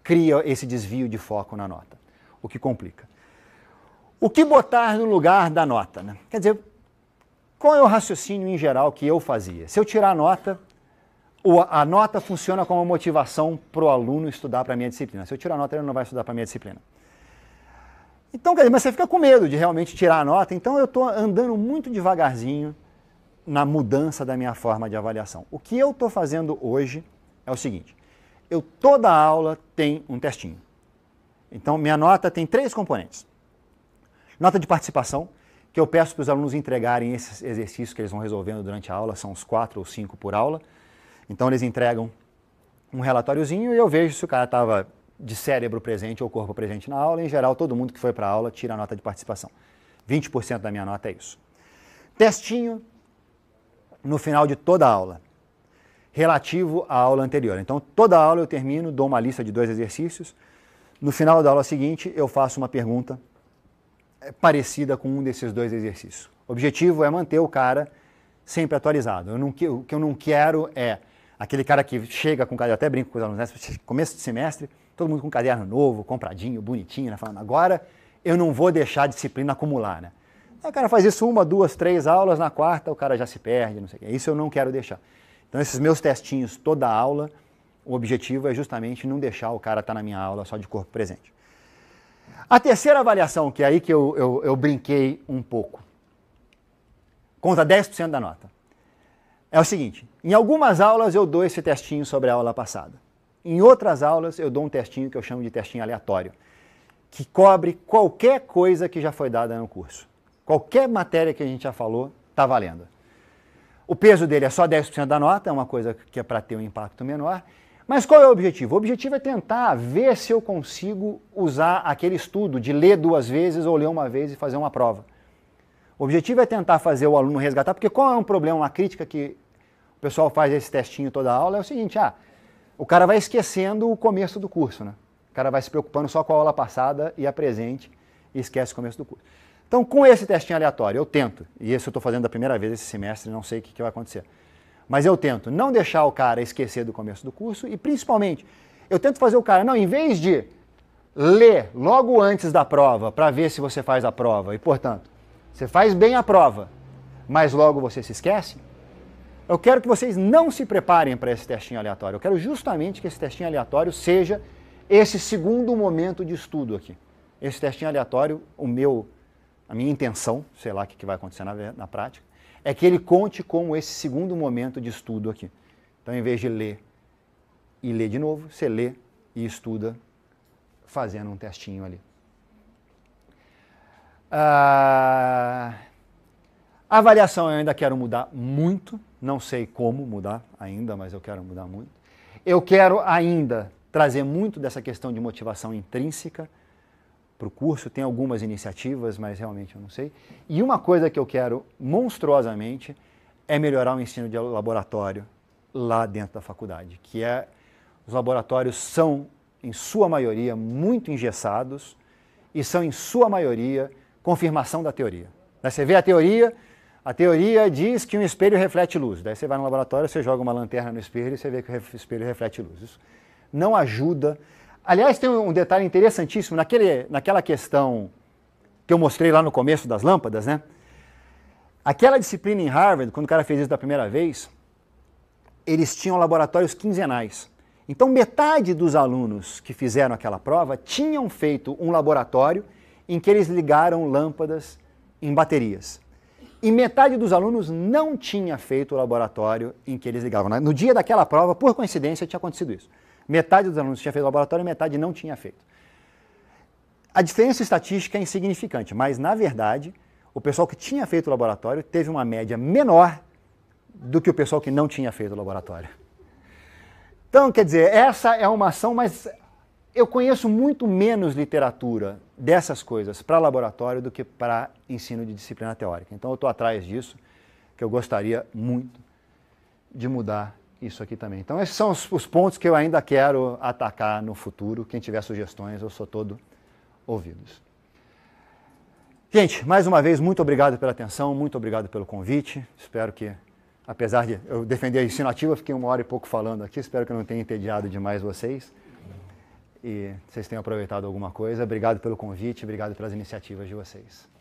cria esse desvio de foco na nota, o que complica. O que botar no lugar da nota? Né? Quer dizer, qual é o raciocínio em geral que eu fazia? Se eu tirar a nota, a nota funciona como motivação para o aluno estudar para a minha disciplina. Se eu tirar a nota, ele não vai estudar para a minha disciplina. Então, quer dizer, mas você fica com medo de realmente tirar a nota, então eu estou andando muito devagarzinho na mudança da minha forma de avaliação. O que eu estou fazendo hoje é o seguinte: eu toda aula tem um testinho. Então, minha nota tem três componentes. Nota de participação, que eu peço para os alunos entregarem esses exercícios que eles vão resolvendo durante a aula, são uns quatro ou cinco por aula. Então eles entregam um relatóriozinho e eu vejo se o cara estava de cérebro presente ou corpo presente na aula. Em geral, todo mundo que foi para a aula tira a nota de participação. 20% da minha nota é isso. Testinho no final de toda a aula, relativo à aula anterior. Então, toda aula eu termino, dou uma lista de dois exercícios. No final da aula seguinte, eu faço uma pergunta eh, parecida com um desses dois exercícios. O objetivo é manter o cara sempre atualizado. Eu não, o que eu não quero é Aquele cara que chega com caderno, até brinco com os alunos, né? começo de semestre, todo mundo com caderno novo, compradinho, bonitinho, né? falando, agora eu não vou deixar a disciplina acumular, né? Aí o cara faz isso uma, duas, três aulas, na quarta o cara já se perde, não sei o quê. Isso eu não quero deixar. Então esses meus testinhos toda aula, o objetivo é justamente não deixar o cara estar tá na minha aula só de corpo presente. A terceira avaliação, que é aí que eu, eu, eu brinquei um pouco, conta 10% da nota é o seguinte: em algumas aulas eu dou esse testinho sobre a aula passada. Em outras aulas eu dou um testinho que eu chamo de testinho aleatório, que cobre qualquer coisa que já foi dada no curso. Qualquer matéria que a gente já falou está valendo. O peso dele é só 10% da nota, é uma coisa que é para ter um impacto menor. Mas qual é o objetivo? O objetivo é tentar ver se eu consigo usar aquele estudo de ler duas vezes ou ler uma vez e fazer uma prova. O objetivo é tentar fazer o aluno resgatar, porque qual é um problema, uma crítica que o pessoal faz esse testinho toda aula é o seguinte, ah, o cara vai esquecendo o começo do curso, né? O cara vai se preocupando só com a aula passada e a presente e esquece o começo do curso. Então, com esse testinho aleatório, eu tento, e isso eu estou fazendo da primeira vez esse semestre, não sei o que, que vai acontecer, mas eu tento não deixar o cara esquecer do começo do curso e, principalmente, eu tento fazer o cara, não, em vez de ler logo antes da prova para ver se você faz a prova e, portanto, você faz bem a prova, mas logo você se esquece. Eu quero que vocês não se preparem para esse testinho aleatório. Eu quero justamente que esse testinho aleatório seja esse segundo momento de estudo aqui. Esse testinho aleatório, o meu, a minha intenção, sei lá o que vai acontecer na, na prática, é que ele conte como esse segundo momento de estudo aqui. Então, em vez de ler e ler de novo, você lê e estuda fazendo um testinho ali. Ah, a avaliação eu ainda quero mudar muito, não sei como mudar ainda, mas eu quero mudar muito. Eu quero ainda trazer muito dessa questão de motivação intrínseca para o curso, tem algumas iniciativas, mas realmente eu não sei. E uma coisa que eu quero monstruosamente é melhorar o ensino de laboratório lá dentro da faculdade, que é os laboratórios são em sua maioria muito engessados e são em sua maioria confirmação da teoria. Daí você vê a teoria, a teoria diz que um espelho reflete luz. Daí você vai no laboratório, você joga uma lanterna no espelho e você vê que o espelho reflete luz. Isso não ajuda. Aliás, tem um detalhe interessantíssimo naquele, naquela questão que eu mostrei lá no começo das lâmpadas, né? Aquela disciplina em Harvard, quando o cara fez isso da primeira vez, eles tinham laboratórios quinzenais. Então, metade dos alunos que fizeram aquela prova tinham feito um laboratório em que eles ligaram lâmpadas em baterias. E metade dos alunos não tinha feito o laboratório em que eles ligavam. No dia daquela prova, por coincidência, tinha acontecido isso. Metade dos alunos tinha feito o laboratório e metade não tinha feito. A diferença estatística é insignificante, mas na verdade, o pessoal que tinha feito o laboratório teve uma média menor do que o pessoal que não tinha feito o laboratório. Então, quer dizer, essa é uma ação, mas eu conheço muito menos literatura dessas coisas para laboratório do que para ensino de disciplina teórica. Então eu estou atrás disso, que eu gostaria muito de mudar isso aqui também. Então esses são os, os pontos que eu ainda quero atacar no futuro. Quem tiver sugestões, eu sou todo ouvidos. Gente, mais uma vez, muito obrigado pela atenção, muito obrigado pelo convite. Espero que, apesar de eu defender a ensino ativo, eu fiquei uma hora e pouco falando aqui, espero que eu não tenha entediado demais vocês e vocês tenham aproveitado alguma coisa. Obrigado pelo convite, obrigado pelas iniciativas de vocês.